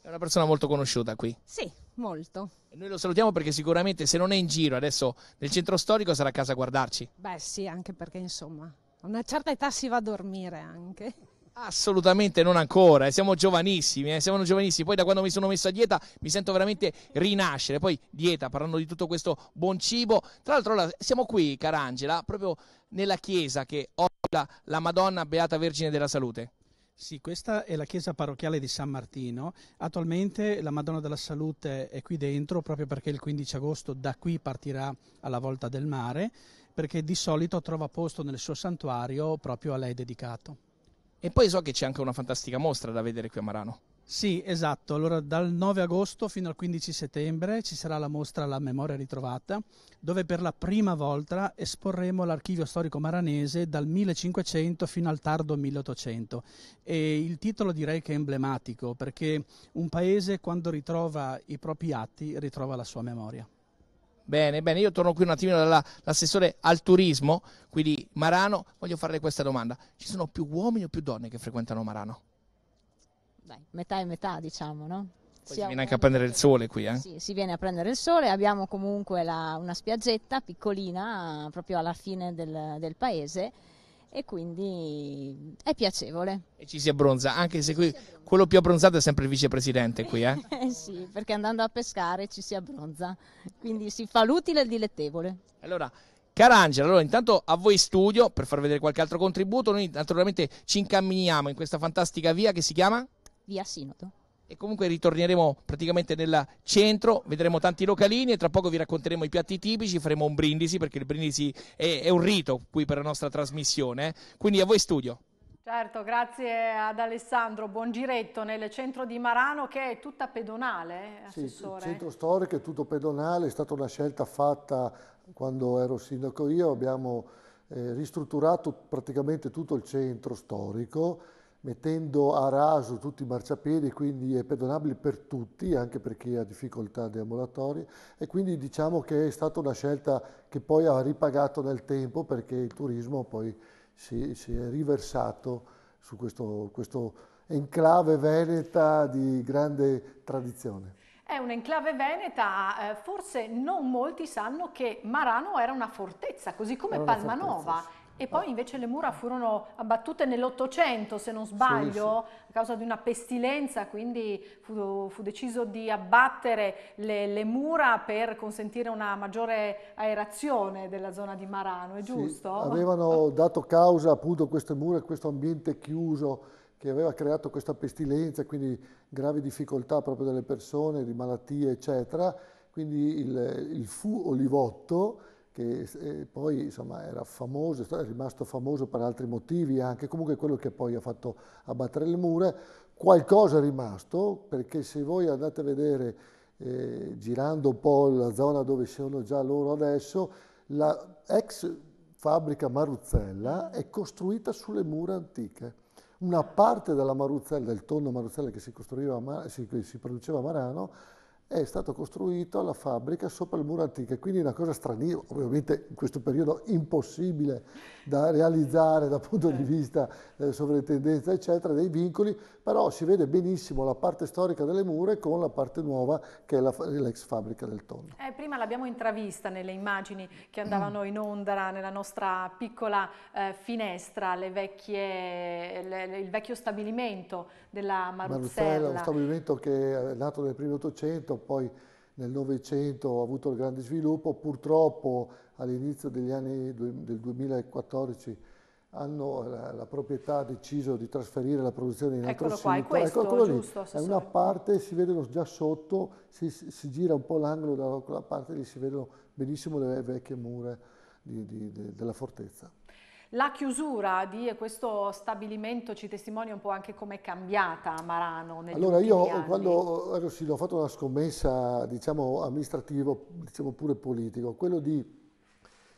È una persona molto conosciuta qui. Sì, molto. E noi lo salutiamo perché sicuramente se non è in giro adesso nel centro storico sarà a casa a guardarci. Beh sì, anche perché insomma a una certa età si va a dormire anche. Assolutamente non ancora, eh. siamo giovanissimi, eh? siamo giovanissimi, poi da quando mi sono messo a dieta mi sento veramente rinascere, poi dieta, parlando di tutto questo buon cibo, tra l'altro siamo qui cara Angela, proprio nella chiesa che ospita la Madonna Beata Vergine della Salute. Sì, questa è la chiesa parrocchiale di San Martino. Attualmente la Madonna della Salute è qui dentro proprio perché il 15 agosto da qui partirà alla volta del mare, perché di solito trova posto nel suo santuario proprio a lei dedicato. E poi so che c'è anche una fantastica mostra da vedere qui a Marano. Sì, esatto. Allora, dal 9 agosto fino al 15 settembre ci sarà la mostra La memoria ritrovata, dove per la prima volta esporremo l'archivio storico maranese dal 1500 fino al tardo 1800. E il titolo direi che è emblematico, perché un paese quando ritrova i propri atti ritrova la sua memoria. Bene, bene, io torno qui un attimino dall'assessore al turismo, quindi Marano, voglio farle questa domanda. Ci sono più uomini o più donne che frequentano Marano? Dai, metà e metà diciamo, no? si viene anche a prendere il sole qui, eh? Sì, si viene a prendere il sole, abbiamo comunque la, una spiaggetta piccolina proprio alla fine del, del paese e quindi è piacevole. E ci si abbronza, anche se qui quello più abbronzato è sempre il vicepresidente qui, eh. eh? sì, perché andando a pescare ci si abbronza, quindi si fa l'utile e il dilettevole. Allora, Cara Angela, allora intanto a voi studio per far vedere qualche altro contributo, noi naturalmente ci incamminiamo in questa fantastica via che si chiama? Via Sinodo e comunque ritorneremo praticamente nel centro, vedremo tanti localini e tra poco vi racconteremo i piatti tipici, faremo un brindisi perché il brindisi è, è un rito qui per la nostra trasmissione, quindi a voi studio. Certo, grazie ad Alessandro. Buon giretto nel centro di Marano che è tutta pedonale, eh, sì, assessore. Sì, il centro storico è tutto pedonale, è stata una scelta fatta quando ero sindaco io, abbiamo eh, ristrutturato praticamente tutto il centro storico mettendo a raso tutti i marciapiedi, quindi è perdonabile per tutti, anche per chi ha difficoltà deambulatorie, e quindi diciamo che è stata una scelta che poi ha ripagato nel tempo perché il turismo poi si, si è riversato su questo, questo enclave veneta di grande tradizione. È un'enclave veneta, eh, forse non molti sanno che Marano era una fortezza, così come Palmanova. Fortezza, sì. E poi oh. invece le mura furono abbattute nell'Ottocento, se non sbaglio, sì, sì. a causa di una pestilenza, quindi fu, fu deciso di abbattere le, le, mura per consentire una maggiore aerazione della zona di Marano, è sì, giusto? Avevano dato causa appunto a queste mura, a questo ambiente chiuso che aveva creato questa pestilenza, quindi gravi difficoltà proprio delle persone, di malattie, eccetera. Quindi il, il fu Olivotto che eh, poi insomma, era famoso, è rimasto famoso per altri motivi anche, comunque quello che poi ha fatto abbattere le mura, qualcosa è rimasto, perché se voi andate a vedere, eh, girando un po' la zona dove sono già loro adesso, la ex fabbrica Maruzzella è costruita sulle mura antiche. Una parte della Maruzzella, del tonno Maruzzella che si, si, si produceva a Marano, è stato costruito la fabbrica sopra il muro antico, quindi una cosa stranissima, ovviamente in questo periodo impossibile da realizzare dal punto di eh. vista della eh, sovrintendenza, eccetera, dei vincoli, però si vede benissimo la parte storica delle mura con la parte nuova che è l'ex fabbrica del tonno. Eh, prima l'abbiamo intravista nelle immagini che andavano mm. in onda nella nostra piccola eh, finestra, vecchie, le, il vecchio stabilimento della Maruzzella. Maruzzella, un stabilimento che è nato nel primo Ottocento, Novecento, poi nel Novecento ha avuto il grande sviluppo, purtroppo all'inizio degli anni del 2014 hanno, la, la, proprietà ha deciso di trasferire la produzione in altro Eccolo sito. Qua, è ecco, questo, Eccolo giusto, assessore. è una parte, si vedono già sotto, si, si gira un po' l'angolo da quella parte lì si vedono benissimo le vecchie mura di, di, de, della fortezza. La chiusura di questo stabilimento ci testimonia un po' anche come è cambiata Marano negli Allora io anni. quando ero eh, sì, ho fatto una scommessa diciamo amministrativa, diciamo pure politica, quello di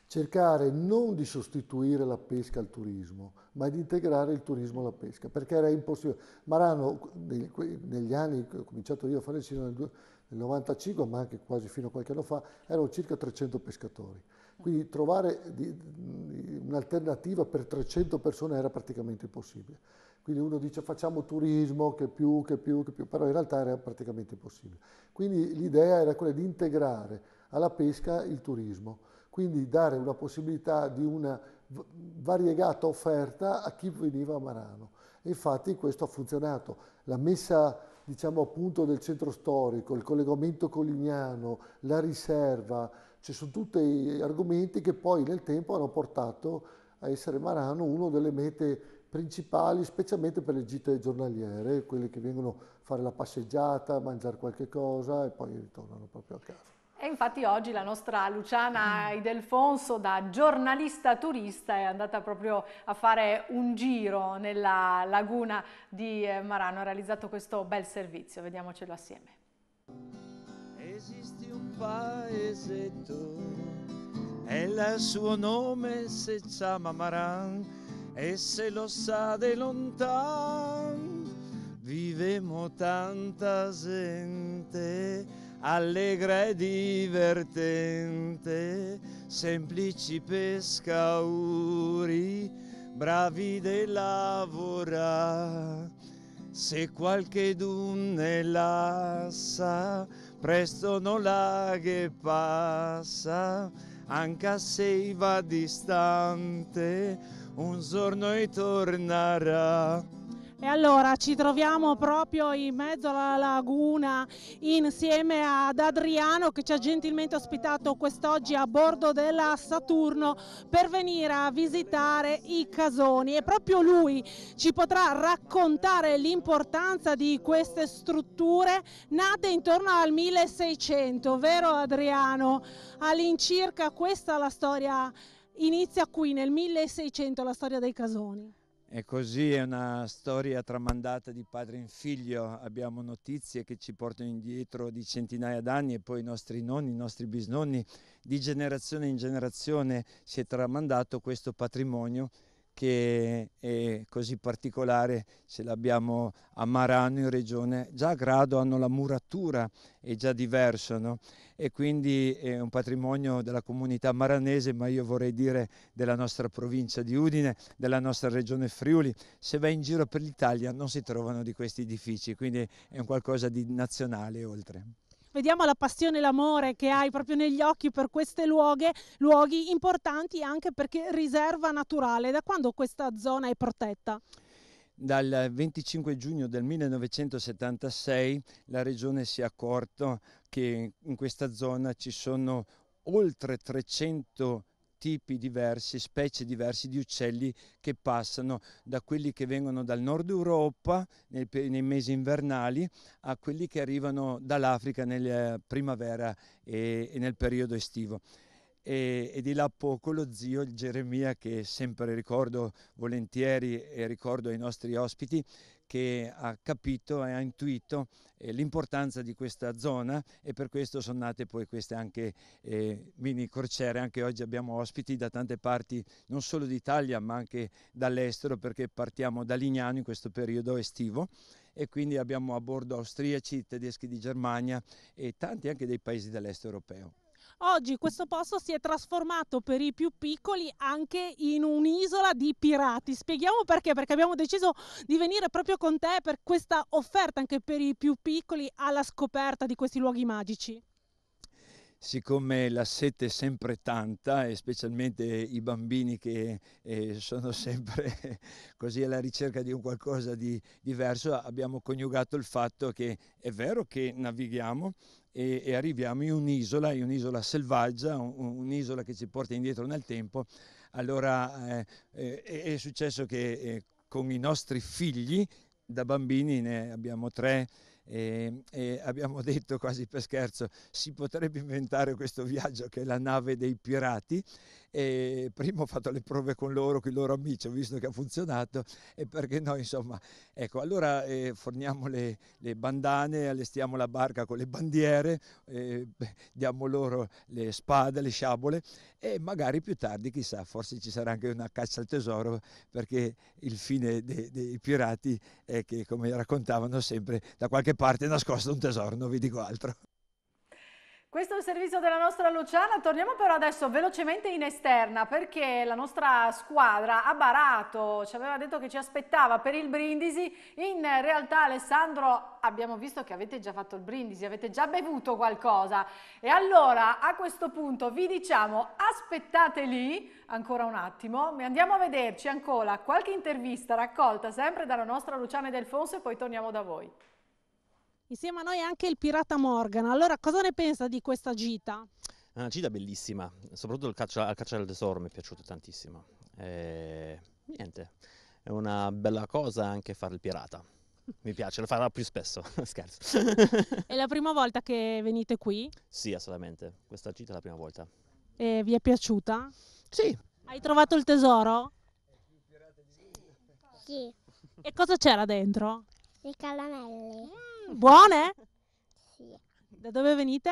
cercare non di sostituire la pesca al turismo, ma di integrare il turismo alla pesca, perché era impossibile. Marano negli anni, ho cominciato io a fare il cinema nel 95, ma anche quasi fino a qualche anno fa, erano circa 300 pescatori. Quindi trovare un'alternativa per 300 persone era praticamente impossibile. Quindi uno dice facciamo turismo, che più, che più, che più, però in realtà era praticamente impossibile. Quindi l'idea era quella di integrare alla pesca il turismo, quindi dare una possibilità di una variegata offerta a chi veniva a Marano. E infatti questo ha funzionato. La messa diciamo, a punto del centro storico, il collegamento colignano, la riserva, ci sono tutti argomenti che poi nel tempo hanno portato a essere Marano una delle mete principali, specialmente per le gite giornaliere, quelle che vengono a fare la passeggiata, a mangiare qualche cosa e poi ritornano proprio a casa. E infatti oggi la nostra Luciana Idelfonso da giornalista turista è andata proprio a fare un giro nella laguna di eh, Marano, ha realizzato questo bel servizio, vediamocelo assieme paesetto è il suo nome se chiama Maran e se lo sa de lontan vivemo tanta gente allegra e divertente semplici pescauri bravi de lavora se qualche dunne lassa presto non la che passa, anche se va distante, un giorno tornerà. E allora ci troviamo proprio in mezzo alla laguna insieme ad Adriano che ci ha gentilmente ospitato quest'oggi a bordo della Saturno per venire a visitare i casoni e proprio lui ci potrà raccontare l'importanza di queste strutture nate intorno al 1600, vero Adriano? All'incirca questa la storia, inizia qui nel 1600 la storia dei casoni. E così è una storia tramandata di padre in figlio, abbiamo notizie che ci portano indietro di centinaia d'anni e poi i nostri nonni, i nostri bisnonni, di generazione in generazione si è tramandato questo patrimonio che è così particolare, ce l'abbiamo a Marano in regione, già a Grado hanno la muratura, è già diverso no? e quindi è un patrimonio della comunità maranese, ma io vorrei dire della nostra provincia di Udine, della nostra regione Friuli, se vai in giro per l'Italia non si trovano di questi edifici, quindi è un qualcosa di nazionale oltre vediamo la passione e l'amore che hai proprio negli occhi per questi luoghi, luoghi importanti anche perché riserva naturale. Da quando questa zona è protetta? Dal 25 giugno del 1976 la regione si è accorta che in questa zona ci sono oltre 300 tipi diversi, specie diverse di uccelli che passano da quelli che vengono dal nord Europa nei, nei mesi invernali a quelli che arrivano dall'Africa nella eh, primavera e, e nel periodo estivo e, di là poco lo zio il Geremia che sempre ricordo volentieri e ricordo ai nostri ospiti che ha capito e ha intuito eh, l'importanza di questa zona e per questo sono nate poi queste anche eh, mini corciere. anche oggi abbiamo ospiti da tante parti non solo d'Italia ma anche dall'estero perché partiamo da Lignano in questo periodo estivo e quindi abbiamo a bordo austriaci, tedeschi di Germania e tanti anche dei paesi dell'est europeo. Oggi questo posto si è trasformato per i più piccoli anche in un'isola di pirati. Spieghiamo perché, perché abbiamo deciso di venire proprio con te per questa offerta anche per i più piccoli alla scoperta di questi luoghi magici siccome la sete è sempre tanta e specialmente i bambini che eh, sono sempre così alla ricerca di un qualcosa di diverso, abbiamo coniugato il fatto che è vero che navighiamo e, e arriviamo in un'isola, in un'isola selvaggia, un'isola che ci porta indietro nel tempo, allora eh, eh, è successo che eh, con i nostri figli da bambini ne abbiamo tre e, ehm, e abbiamo detto quasi per scherzo si potrebbe inventare questo viaggio che è la nave dei pirati e prima ho fatto le prove con loro, con i loro amici, ho visto che ha funzionato e perché no, insomma, ecco, allora eh, forniamo le, le, bandane, allestiamo la barca con le bandiere, eh, diamo loro le spade, le sciabole e magari più tardi, chissà, forse ci sarà anche una caccia al tesoro perché il fine dei, dei pirati è che, come raccontavano sempre, da qualche parte è nascosto un tesoro, non vi dico altro. Questo è il servizio della nostra Luciana, torniamo però adesso velocemente in esterna perché la nostra squadra ha barato, ci aveva detto che ci aspettava per il brindisi, in realtà Alessandro abbiamo visto che avete già fatto il brindisi, avete già bevuto qualcosa e allora a questo punto vi diciamo aspettate lì ancora un attimo, e andiamo a vederci ancora qualche intervista raccolta sempre dalla nostra Luciana Delfonso e poi torniamo da voi. Insieme a noi anche il Pirata Morgan. Allora, cosa ne pensa di questa gita? È una gita bellissima, soprattutto al caccia, caccia, del tesoro mi è piaciuto tantissimo. E, niente, è una bella cosa anche fare il pirata. Mi piace, lo farò più spesso, scherzo. È la prima volta che venite qui? Sì, assolutamente, questa gita è la prima volta. E vi è piaciuta? Sì. Hai trovato il tesoro? Sì. E cosa c'era dentro? Le calamelle. Buone? Sì. Da dove venite?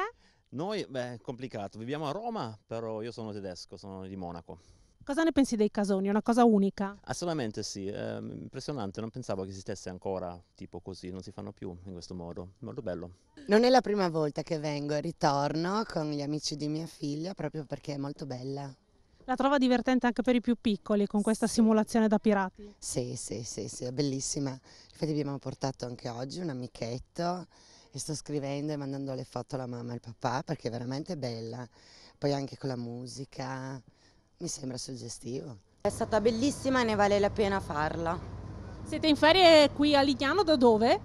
Noi, beh, complicato, viviamo a Roma, però io sono tedesco, sono di Monaco. Cosa ne pensi dei casoni? È una cosa unica? Assolutamente sì, è ehm, impressionante, non pensavo che esistesse ancora tipo così, non si fanno più in questo modo, molto bello. Non è la prima volta che vengo e ritorno con gli amici di mia figlia proprio perché è molto bella. La trova divertente anche per i più piccoli con questa simulazione da pirati? Sì, sì, sì, sì, è bellissima. Infatti abbiamo portato anche oggi un amichetto e sto scrivendo e mandando le foto alla mamma e al papà perché è veramente bella. Poi anche con la musica, mi sembra suggestivo. È stata bellissima e ne vale la pena farla. Siete in ferie qui a Lignano, da dove?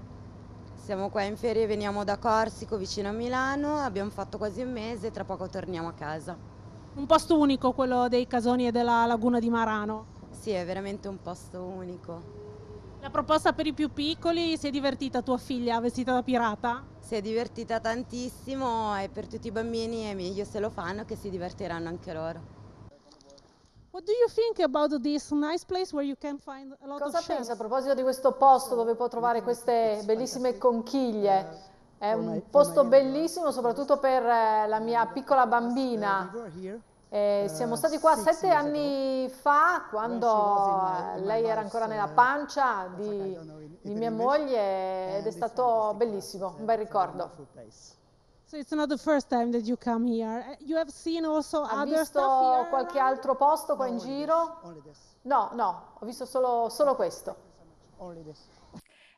Siamo qua in ferie, veniamo da Corsico, vicino a Milano, abbiamo fatto quasi un mese, e tra poco torniamo a casa un posto unico quello dei Casoni e della Laguna di Marano. Sì, è veramente un posto unico. La proposta per i più piccoli, si è divertita tua figlia vestita da pirata? Si è divertita tantissimo e per tutti i bambini è meglio se lo fanno che si divertiranno anche loro. What do you think about this nice place where you can find a lot Cosa of pensi a proposito di questo posto dove può trovare queste bellissime conchiglie? È un posto bellissimo soprattutto per eh, la mia piccola bambina. Eh, siamo eh, stati qua sì, sette sì, anni fa quando lei era ancora nella pancia di, di mia moglie eh, ed è stato bellissimo, un bel ricordo. So it's not the first time that you come here. You have seen also ha other visto here, qualche altro posto qua no, in giro? No, no, ho visto solo, solo questo.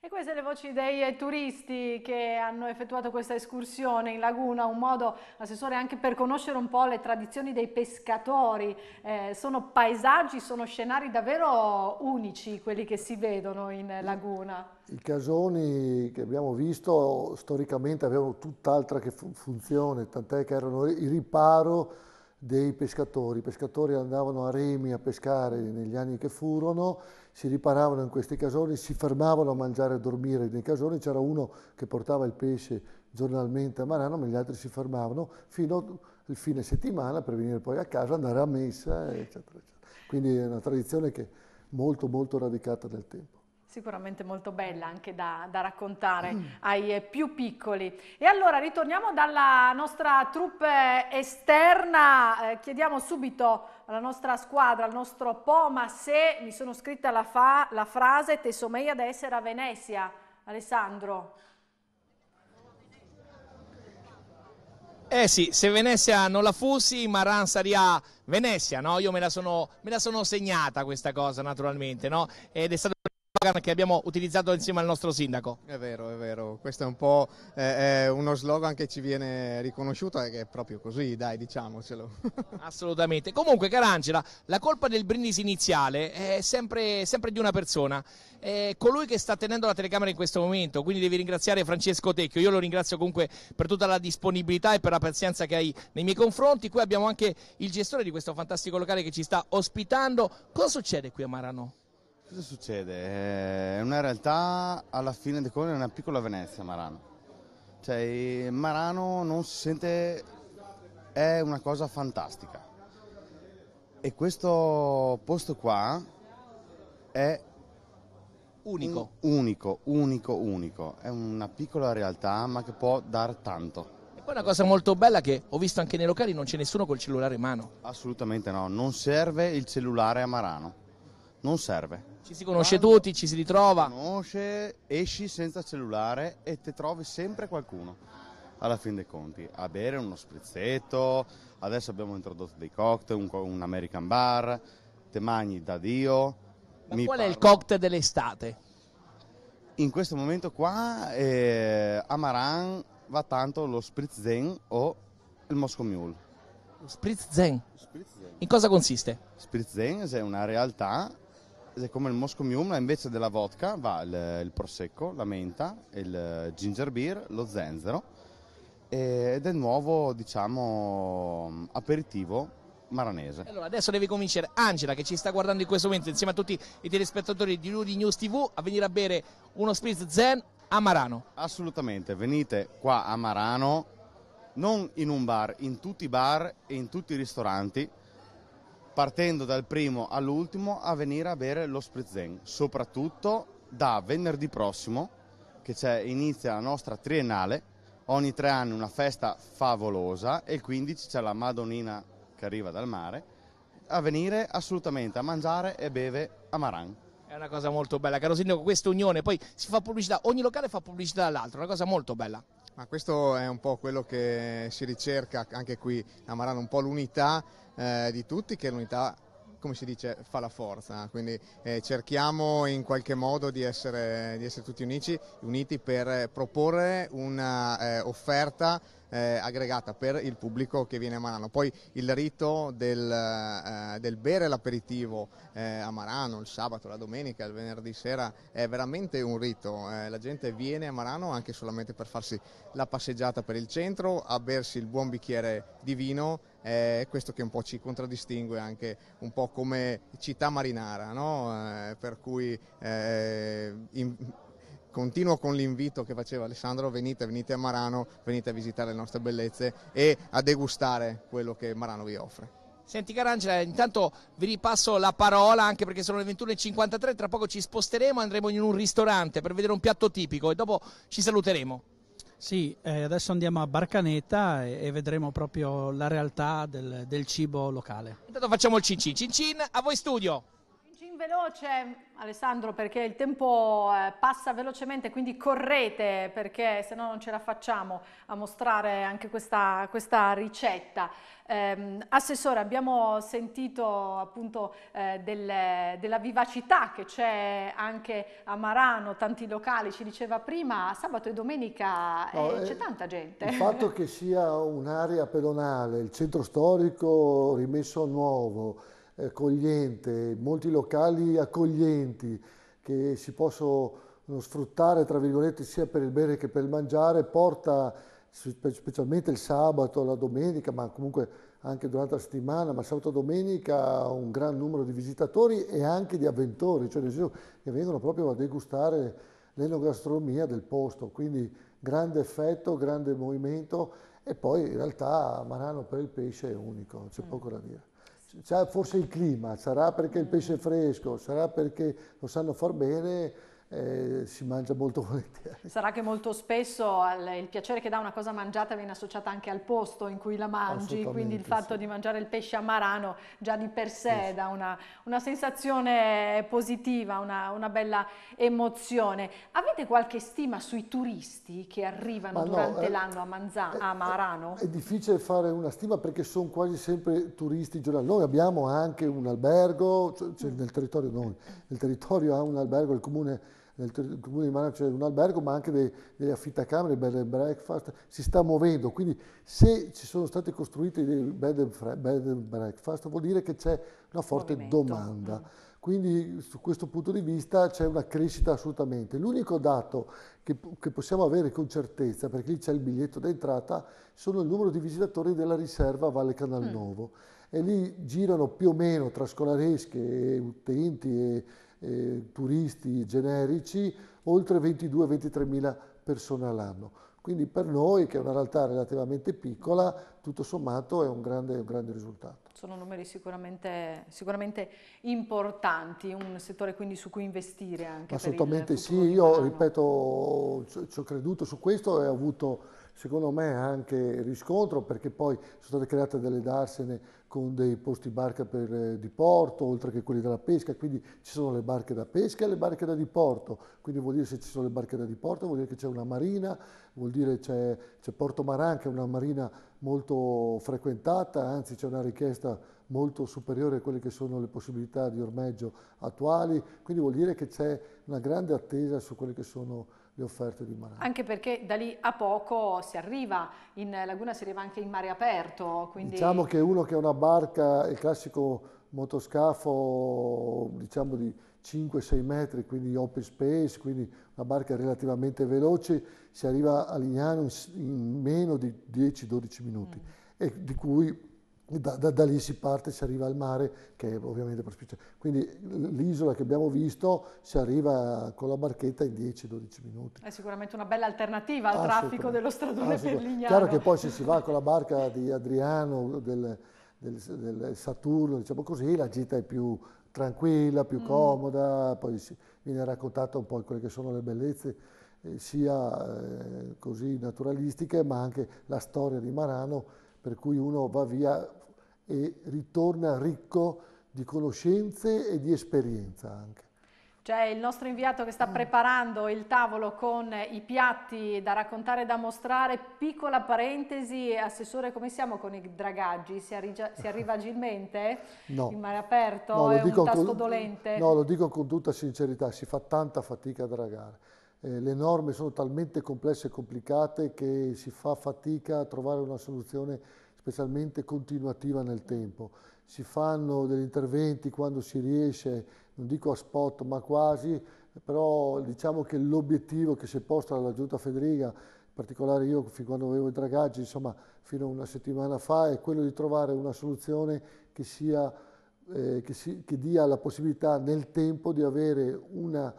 E queste le voci dei turisti che hanno effettuato questa escursione in laguna, un modo, assessore, anche per conoscere un po' le tradizioni dei pescatori. Eh, sono paesaggi, sono scenari davvero unici quelli che si vedono in laguna. I casoni che abbiamo visto storicamente avevano tutt'altra funzione, tant'è che erano il riparo dei pescatori. I pescatori andavano a remi a pescare negli anni che furono, si riparavano in questi casoni, si fermavano a mangiare e dormire nei casoni, c'era uno che portava il pesce giornalmente a Marano, ma gli altri si fermavano fino al fine settimana per venire poi a casa, andare a messa, eccetera, eccetera. Quindi è una tradizione che è molto molto radicata nel tempo sicuramente molto bella anche da, da raccontare mm. ai più piccoli. E allora ritorniamo dalla nostra troupe esterna, eh, chiediamo subito alla nostra squadra, al nostro Poma, se mi sono scritta la, fa, la frase te somiglia da essere a Venezia. Alessandro. Eh sì, se Venezia non la fossi, Maran saria Venezia, no? Io me la sono, me la sono segnata questa cosa naturalmente, no? Ed è stato slogan che abbiamo utilizzato insieme al nostro sindaco. È vero, è vero, questo è un po' eh, uno slogan che ci viene riconosciuto e che è proprio così, dai, diciamocelo. Assolutamente. Comunque, Carangela, la colpa del brindisi iniziale è sempre, sempre di una persona, è colui che sta tenendo la telecamera in questo momento, quindi devi ringraziare Francesco Tecchio, io lo ringrazio comunque per tutta la disponibilità e per la pazienza che hai nei miei confronti, qui abbiamo anche il gestore di questo fantastico locale che ci sta ospitando. Cosa succede qui a Marano? Cosa succede? Eh, è una realtà, alla fine dei conti, è una piccola Venezia Marano. Cioè, Marano non si sente... è una cosa fantastica. E questo posto qua è... Unico. Un, unico, unico, unico. È una piccola realtà, ma che può dar tanto. E poi una cosa molto bella che ho visto anche nei locali, non c'è nessuno col cellulare in mano. Assolutamente no, non serve il cellulare a Marano. Non serve ci si conosce Quando tutti, ci si ritrova. Si Conosce, esci senza cellulare e ti trovi sempre qualcuno. Alla fine dei conti, a bere uno sprizzetto, adesso abbiamo introdotto dei cocktail, un, un American bar, te mangi da Dio. Ma qual è il cocktail dell'estate? In questo momento qua eh, a Maran va tanto lo spritz o il Moscow Mule. Spritz zen. In cosa consiste? Spritz è una realtà come il Moscow Mule, invece della vodka va il, il prosecco, la menta, il eh, ginger beer, lo zenzero ed è il nuovo diciamo aperitivo maranese. Allora adesso devi convincere Angela che ci sta guardando in questo momento insieme a tutti i telespettatori di Rudy News TV a venire a bere uno spritz zen a Marano. Assolutamente, venite qua a Marano, non in un bar, in tutti i bar e in tutti i ristoranti partendo dal primo all'ultimo a venire a bere lo spritzen, soprattutto da venerdì prossimo che inizia la nostra triennale, ogni tre anni una festa favolosa e il 15 c'è la Madonnina che arriva dal mare, a venire assolutamente a mangiare e beve a Maran. È una cosa molto bella, caro sindaco, questa unione, poi si fa pubblicità, ogni locale fa pubblicità all'altro, è una cosa molto bella. Ma questo è un po' quello che si ricerca anche qui a Marano, un po' l'unità eh, di tutti che l'unità come si dice, fa la forza, quindi eh, cerchiamo in qualche modo di essere, di essere tutti unici, uniti per proporre un'offerta eh, eh, aggregata per il pubblico che viene a Marano. Poi il rito del, eh, del bere l'aperitivo eh, a Marano, il sabato, la domenica, il venerdì sera, è veramente un rito. Eh, la gente viene a Marano anche solamente per farsi la passeggiata per il centro, a bersi il buon bicchiere di vino eh, questo che un po' ci contraddistingue anche un po' come città marinara, no? eh, per cui eh, in, continuo con l'invito che faceva Alessandro, venite, venite a Marano, venite a visitare le nostre bellezze e a degustare quello che Marano vi offre. Senti Carangela, intanto vi ripasso la parola anche perché sono le 21.53, tra poco ci sposteremo, andremo in un ristorante per vedere un piatto tipico e dopo ci saluteremo. Sì, eh, adesso andiamo a Barcaneta e, e vedremo proprio la realtà del, del, cibo locale. Intanto facciamo il cin cin cin cin, a voi studio! in veloce, Alessandro, perché il tempo eh, passa velocemente, quindi correte perché se no non ce la facciamo a mostrare anche questa, questa ricetta. Eh, assessore, abbiamo sentito appunto eh, del, della vivacità che c'è anche a Marano, tanti locali, ci diceva prima, sabato e domenica eh, no, eh, c'è tanta gente. Il fatto che sia un'area pedonale, il centro storico rimesso a nuovo, accogliente, eh, molti locali accoglienti che si possono sfruttare tra virgolette sia per il bere che per il mangiare porta specialmente il sabato, la domenica, ma comunque anche durante la settimana, ma sabato e domenica un gran numero di visitatori e anche di avventori, cioè che vengono proprio a degustare l'enogastronomia del posto, quindi grande effetto, grande movimento e poi in realtà Marano per il pesce è unico, c'è mm. poco da dire forse il clima, sarà perché il pesce è fresco, sarà perché lo sanno far bene, eh, si mangia molto volentieri. Sarà che molto spesso al, il piacere che dà una cosa mangiata viene associata anche al posto in cui la mangi, quindi il fatto sì. di mangiare il pesce amarano già di per sé sì. dà una, una, sensazione positiva, una, una, bella emozione. Avete qualche stima sui turisti che arrivano Ma durante no, eh, l'anno a, Manza, è, eh, a Marano? È, è, difficile fare una stima perché sono quasi sempre turisti giornalieri. Noi abbiamo anche un albergo, cioè, cioè nel territorio noi, nel territorio ha un albergo, il comune nel, comune di Marano c'è un albergo, ma anche delle, degli affittacamere, bed and breakfast, si sta muovendo, quindi se ci sono stati costruiti dei bed and, bed and breakfast vuol dire che c'è una forte Movimento. domanda. Mm. Quindi su questo punto di vista c'è una crescita assolutamente. L'unico dato che, che, possiamo avere con certezza, perché lì c'è il biglietto d'entrata, sono il numero di visitatori della riserva Valle Canal Novo. Mm. E lì girano più o meno tra scolaresche, e utenti e, eh, turisti generici, oltre 22-23 mila persone all'anno. Quindi per noi, che è una realtà relativamente piccola, tutto sommato è un grande, un grande risultato. Sono numeri sicuramente, sicuramente, importanti, un settore quindi su cui investire anche. Assolutamente sì, io ripeto, ci ho creduto su questo e ho avuto secondo me anche riscontro perché poi sono state create delle darsene con dei posti barca per, eh, di porto, oltre che quelli della pesca, quindi ci sono le barche da pesca e le barche da diporto, quindi vuol dire se ci sono le barche da diporto vuol dire che c'è una marina, vuol dire c'è, c'è Porto Maran che è una marina molto frequentata, anzi c'è una richiesta molto superiore a quelle che sono le possibilità di ormeggio attuali, quindi vuol dire che c'è una grande attesa su quelle che sono le offerte di mare. Anche perché da lì a poco si arriva, in laguna si arriva anche in mare aperto. Quindi... Diciamo che uno che ha una barca, il classico motoscafo diciamo di 5-6 metri, quindi open space, quindi una barca relativamente veloce, si arriva a Lignano in, meno di 10-12 minuti mm. e di cui da, da, da, lì si parte, si arriva al mare, che è ovviamente prospizio. Quindi l'isola che abbiamo visto si arriva con la barchetta in 10-12 minuti. È sicuramente una bella alternativa al traffico dello stradone berlignano. Chiaro che poi se si va con la barca di Adriano, del, del, del Saturno, diciamo così, la gita è più tranquilla, più mm. comoda, poi si, viene raccontata un po' quelle che sono le bellezze eh, sia eh, così naturalistiche, ma anche la storia di Marano, per cui uno va via e ritorna ricco di conoscenze e di esperienza anche. C'è il nostro inviato che sta preparando il tavolo con i piatti da raccontare e da mostrare. Piccola parentesi, Assessore, come siamo con i dragaggi? Si, arriva, si arriva agilmente? No. in mare aperto no, è un tasto con, dolente? No, lo dico con tutta sincerità, si fa tanta fatica a dragare. Eh, le norme sono talmente complesse e complicate che si fa fatica a trovare una soluzione specialmente continuativa nel tempo. Si fanno degli interventi quando si riesce, non dico a spot, ma quasi, però diciamo che l'obiettivo che si è posto alla Giunta Federica, in particolare io fin quando avevo i dragaggi, insomma fino a una settimana fa, è quello di trovare una soluzione che, sia, eh, che, si, che dia la possibilità nel tempo di avere una,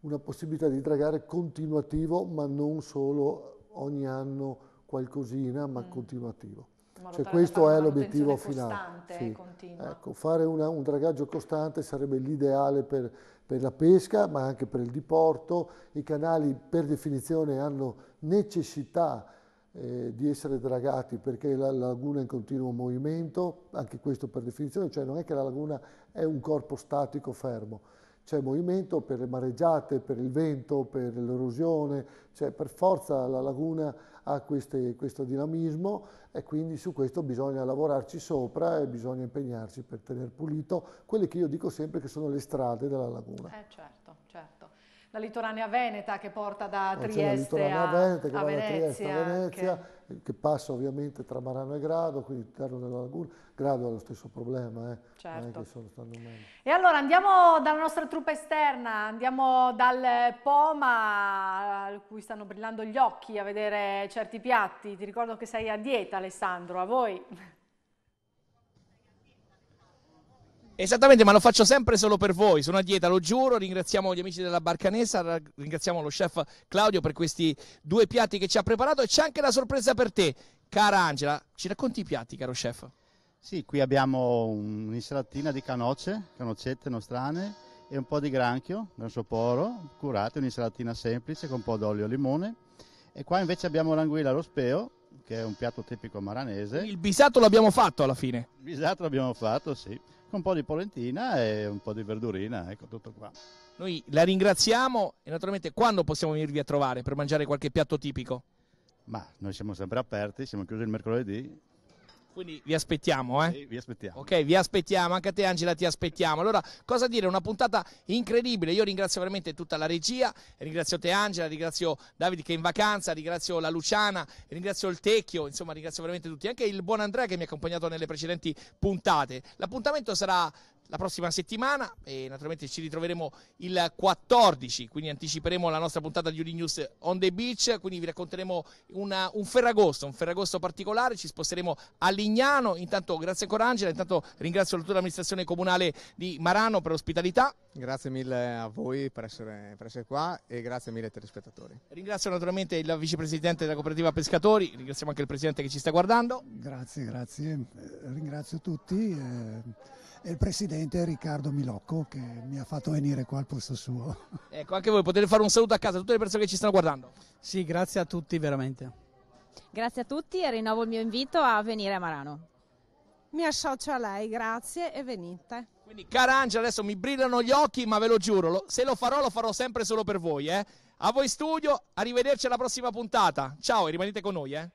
una possibilità di dragare continuativo, ma non solo ogni anno qualcosina, ma mm. continuativo insomma, cioè, questo è l'obiettivo finale. Sì. Ecco, fare una, un dragaggio costante sarebbe l'ideale per, per la pesca, ma anche per il diporto. I canali per definizione hanno necessità eh, di essere dragati perché la, la laguna è in continuo movimento, anche questo per definizione, cioè non è che la laguna è un corpo statico fermo, c'è movimento per le mareggiate, per il vento, per l'erosione, cioè per forza la laguna ha queste, questo dinamismo e quindi su questo bisogna lavorarci sopra e bisogna impegnarci per tenere pulito quelle che io dico sempre che sono le strade della laguna. Eh, certo la litoranea veneta che porta da eh, Trieste cioè a, veneta, che a Venezia, a Venezia che... Eh, che... passa ovviamente tra Marano e Grado, quindi interno della laguna. Grado ha lo stesso problema, eh. certo. E allora andiamo dalla nostra truppa esterna, andiamo dal Poma, a cui stanno brillando gli occhi a vedere certi piatti. Ti ricordo che sei a dieta Alessandro, a voi? Esattamente, ma lo faccio sempre solo per voi. Sono a dieta, lo giuro. Ringraziamo gli amici della Barcanesa, ringraziamo lo chef Claudio per questi due piatti che ci ha preparato e c'è anche la sorpresa per te. Cara Angela, ci racconti i piatti, caro chef? Sì, qui abbiamo un'insalatina di canocce, canocette nostrane e un po' di granchio, verso poro, curate, un'insalatina semplice con un po' d'olio e limone. E qua invece abbiamo l'anguilla allo speo, che è un piatto tipico maranese. Il bisato l'abbiamo fatto alla fine. Il bisato l'abbiamo fatto, sì con un po' di polentina e un po' di verdurina, ecco tutto qua. Noi la ringraziamo e naturalmente quando possiamo venirvi a trovare per mangiare qualche piatto tipico? Ma noi siamo sempre aperti, siamo chiusi il mercoledì, quindi vi aspettiamo, eh? Sì, vi aspettiamo. Ok, vi aspettiamo, anche a te Angela ti aspettiamo. Allora, cosa dire, una puntata incredibile. Io ringrazio veramente tutta la regia, ringrazio te Angela, ringrazio Davide che è in vacanza, ringrazio la Luciana, ringrazio il Tecchio, insomma ringrazio veramente tutti, anche il buon Andrea che mi ha accompagnato nelle precedenti puntate. L'appuntamento sarà la prossima settimana e naturalmente ci ritroveremo il 14, quindi anticiperemo la nostra puntata di Uri on the Beach, quindi vi racconteremo una, un Ferragosto, un Ferragosto particolare, ci sposteremo a Lignano, intanto grazie ancora Angela, intanto ringrazio la tua amministrazione comunale di Marano per l'ospitalità. Grazie mille a voi per essere, per essere qua e grazie mille ai telespettatori. Ringrazio naturalmente il vicepresidente della cooperativa Pescatori, ringraziamo anche il presidente che ci sta guardando. Grazie, grazie, eh, ringrazio tutti. Eh e il presidente Riccardo Milocco che mi ha fatto venire qua al posto suo. Ecco, anche voi potete fare un saluto a casa a tutte le persone che ci stanno guardando. Sì, grazie a tutti veramente. Grazie a tutti e rinnovo il mio invito a venire a Marano. Mi associo a lei, grazie e venite. Quindi cara Angela, adesso mi brillano gli occhi, ma ve lo giuro, lo, se lo farò lo farò sempre solo per voi, eh. A voi studio, arrivederci alla prossima puntata. Ciao e rimanete con noi, eh.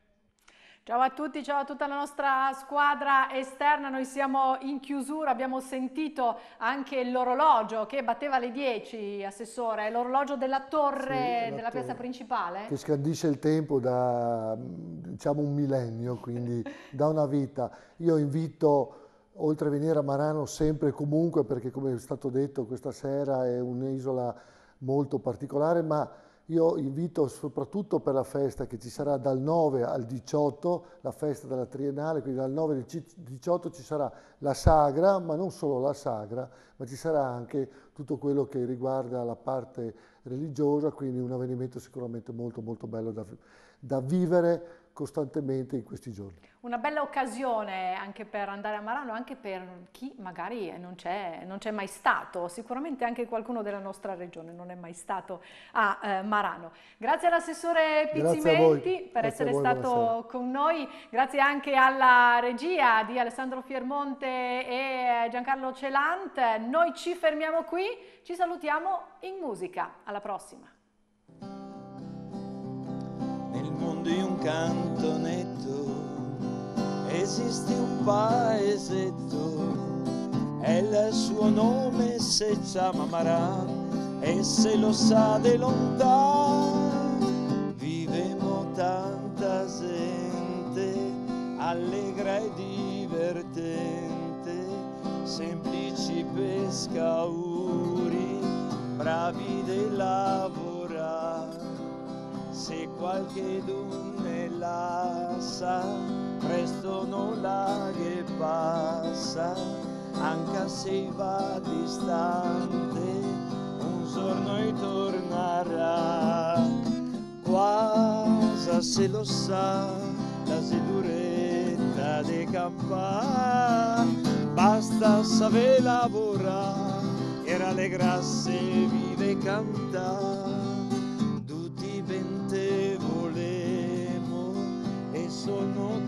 Ciao a tutti, ciao a tutta la nostra squadra esterna, noi siamo in chiusura, abbiamo sentito anche l'orologio che batteva le 10, Assessore, l'orologio della torre sì, della torre, piazza principale. Che scandisce il tempo da diciamo un millennio, quindi da una vita. Io invito, oltre a venire a Marano sempre e comunque, perché come è stato detto questa sera è un'isola molto particolare, ma io invito soprattutto per la festa che ci sarà dal 9 al 18, la festa della Triennale, quindi dal 9 al 18 ci sarà la sagra, ma non solo la sagra, ma ci sarà anche tutto quello che riguarda la parte religiosa, quindi un avvenimento sicuramente molto molto bello da, da vivere costantemente in questi giorni. Una bella occasione anche per andare a Marano, anche per chi magari non c'è, mai stato, sicuramente anche qualcuno della nostra regione non è mai stato a eh, Marano. Grazie all'assessore Pizzimenti per grazie essere voi, stato buonasera. con noi, grazie anche alla regia di Alessandro Fiermonte e eh, Giancarlo Celant. Noi ci fermiamo qui, ci salutiamo in musica, alla prossima. di un cantonetto esiste un paesetto è il suo nome si chiama Maran e se lo sa di lontano vivemo tanta gente allegra e divertente semplici pescauri bravi dei lavori se qualche nella sa, presto non la che passa, anche se va distante, un giorno e tornerà. Quasi se lo sa, la seduretta di campà, basta saper lavorare, era le grasse vive cantare. sono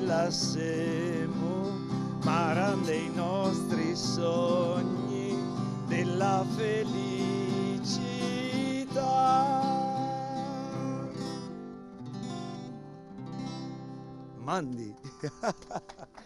la semo, maran dei nostri sogni, della felicità. Mandi.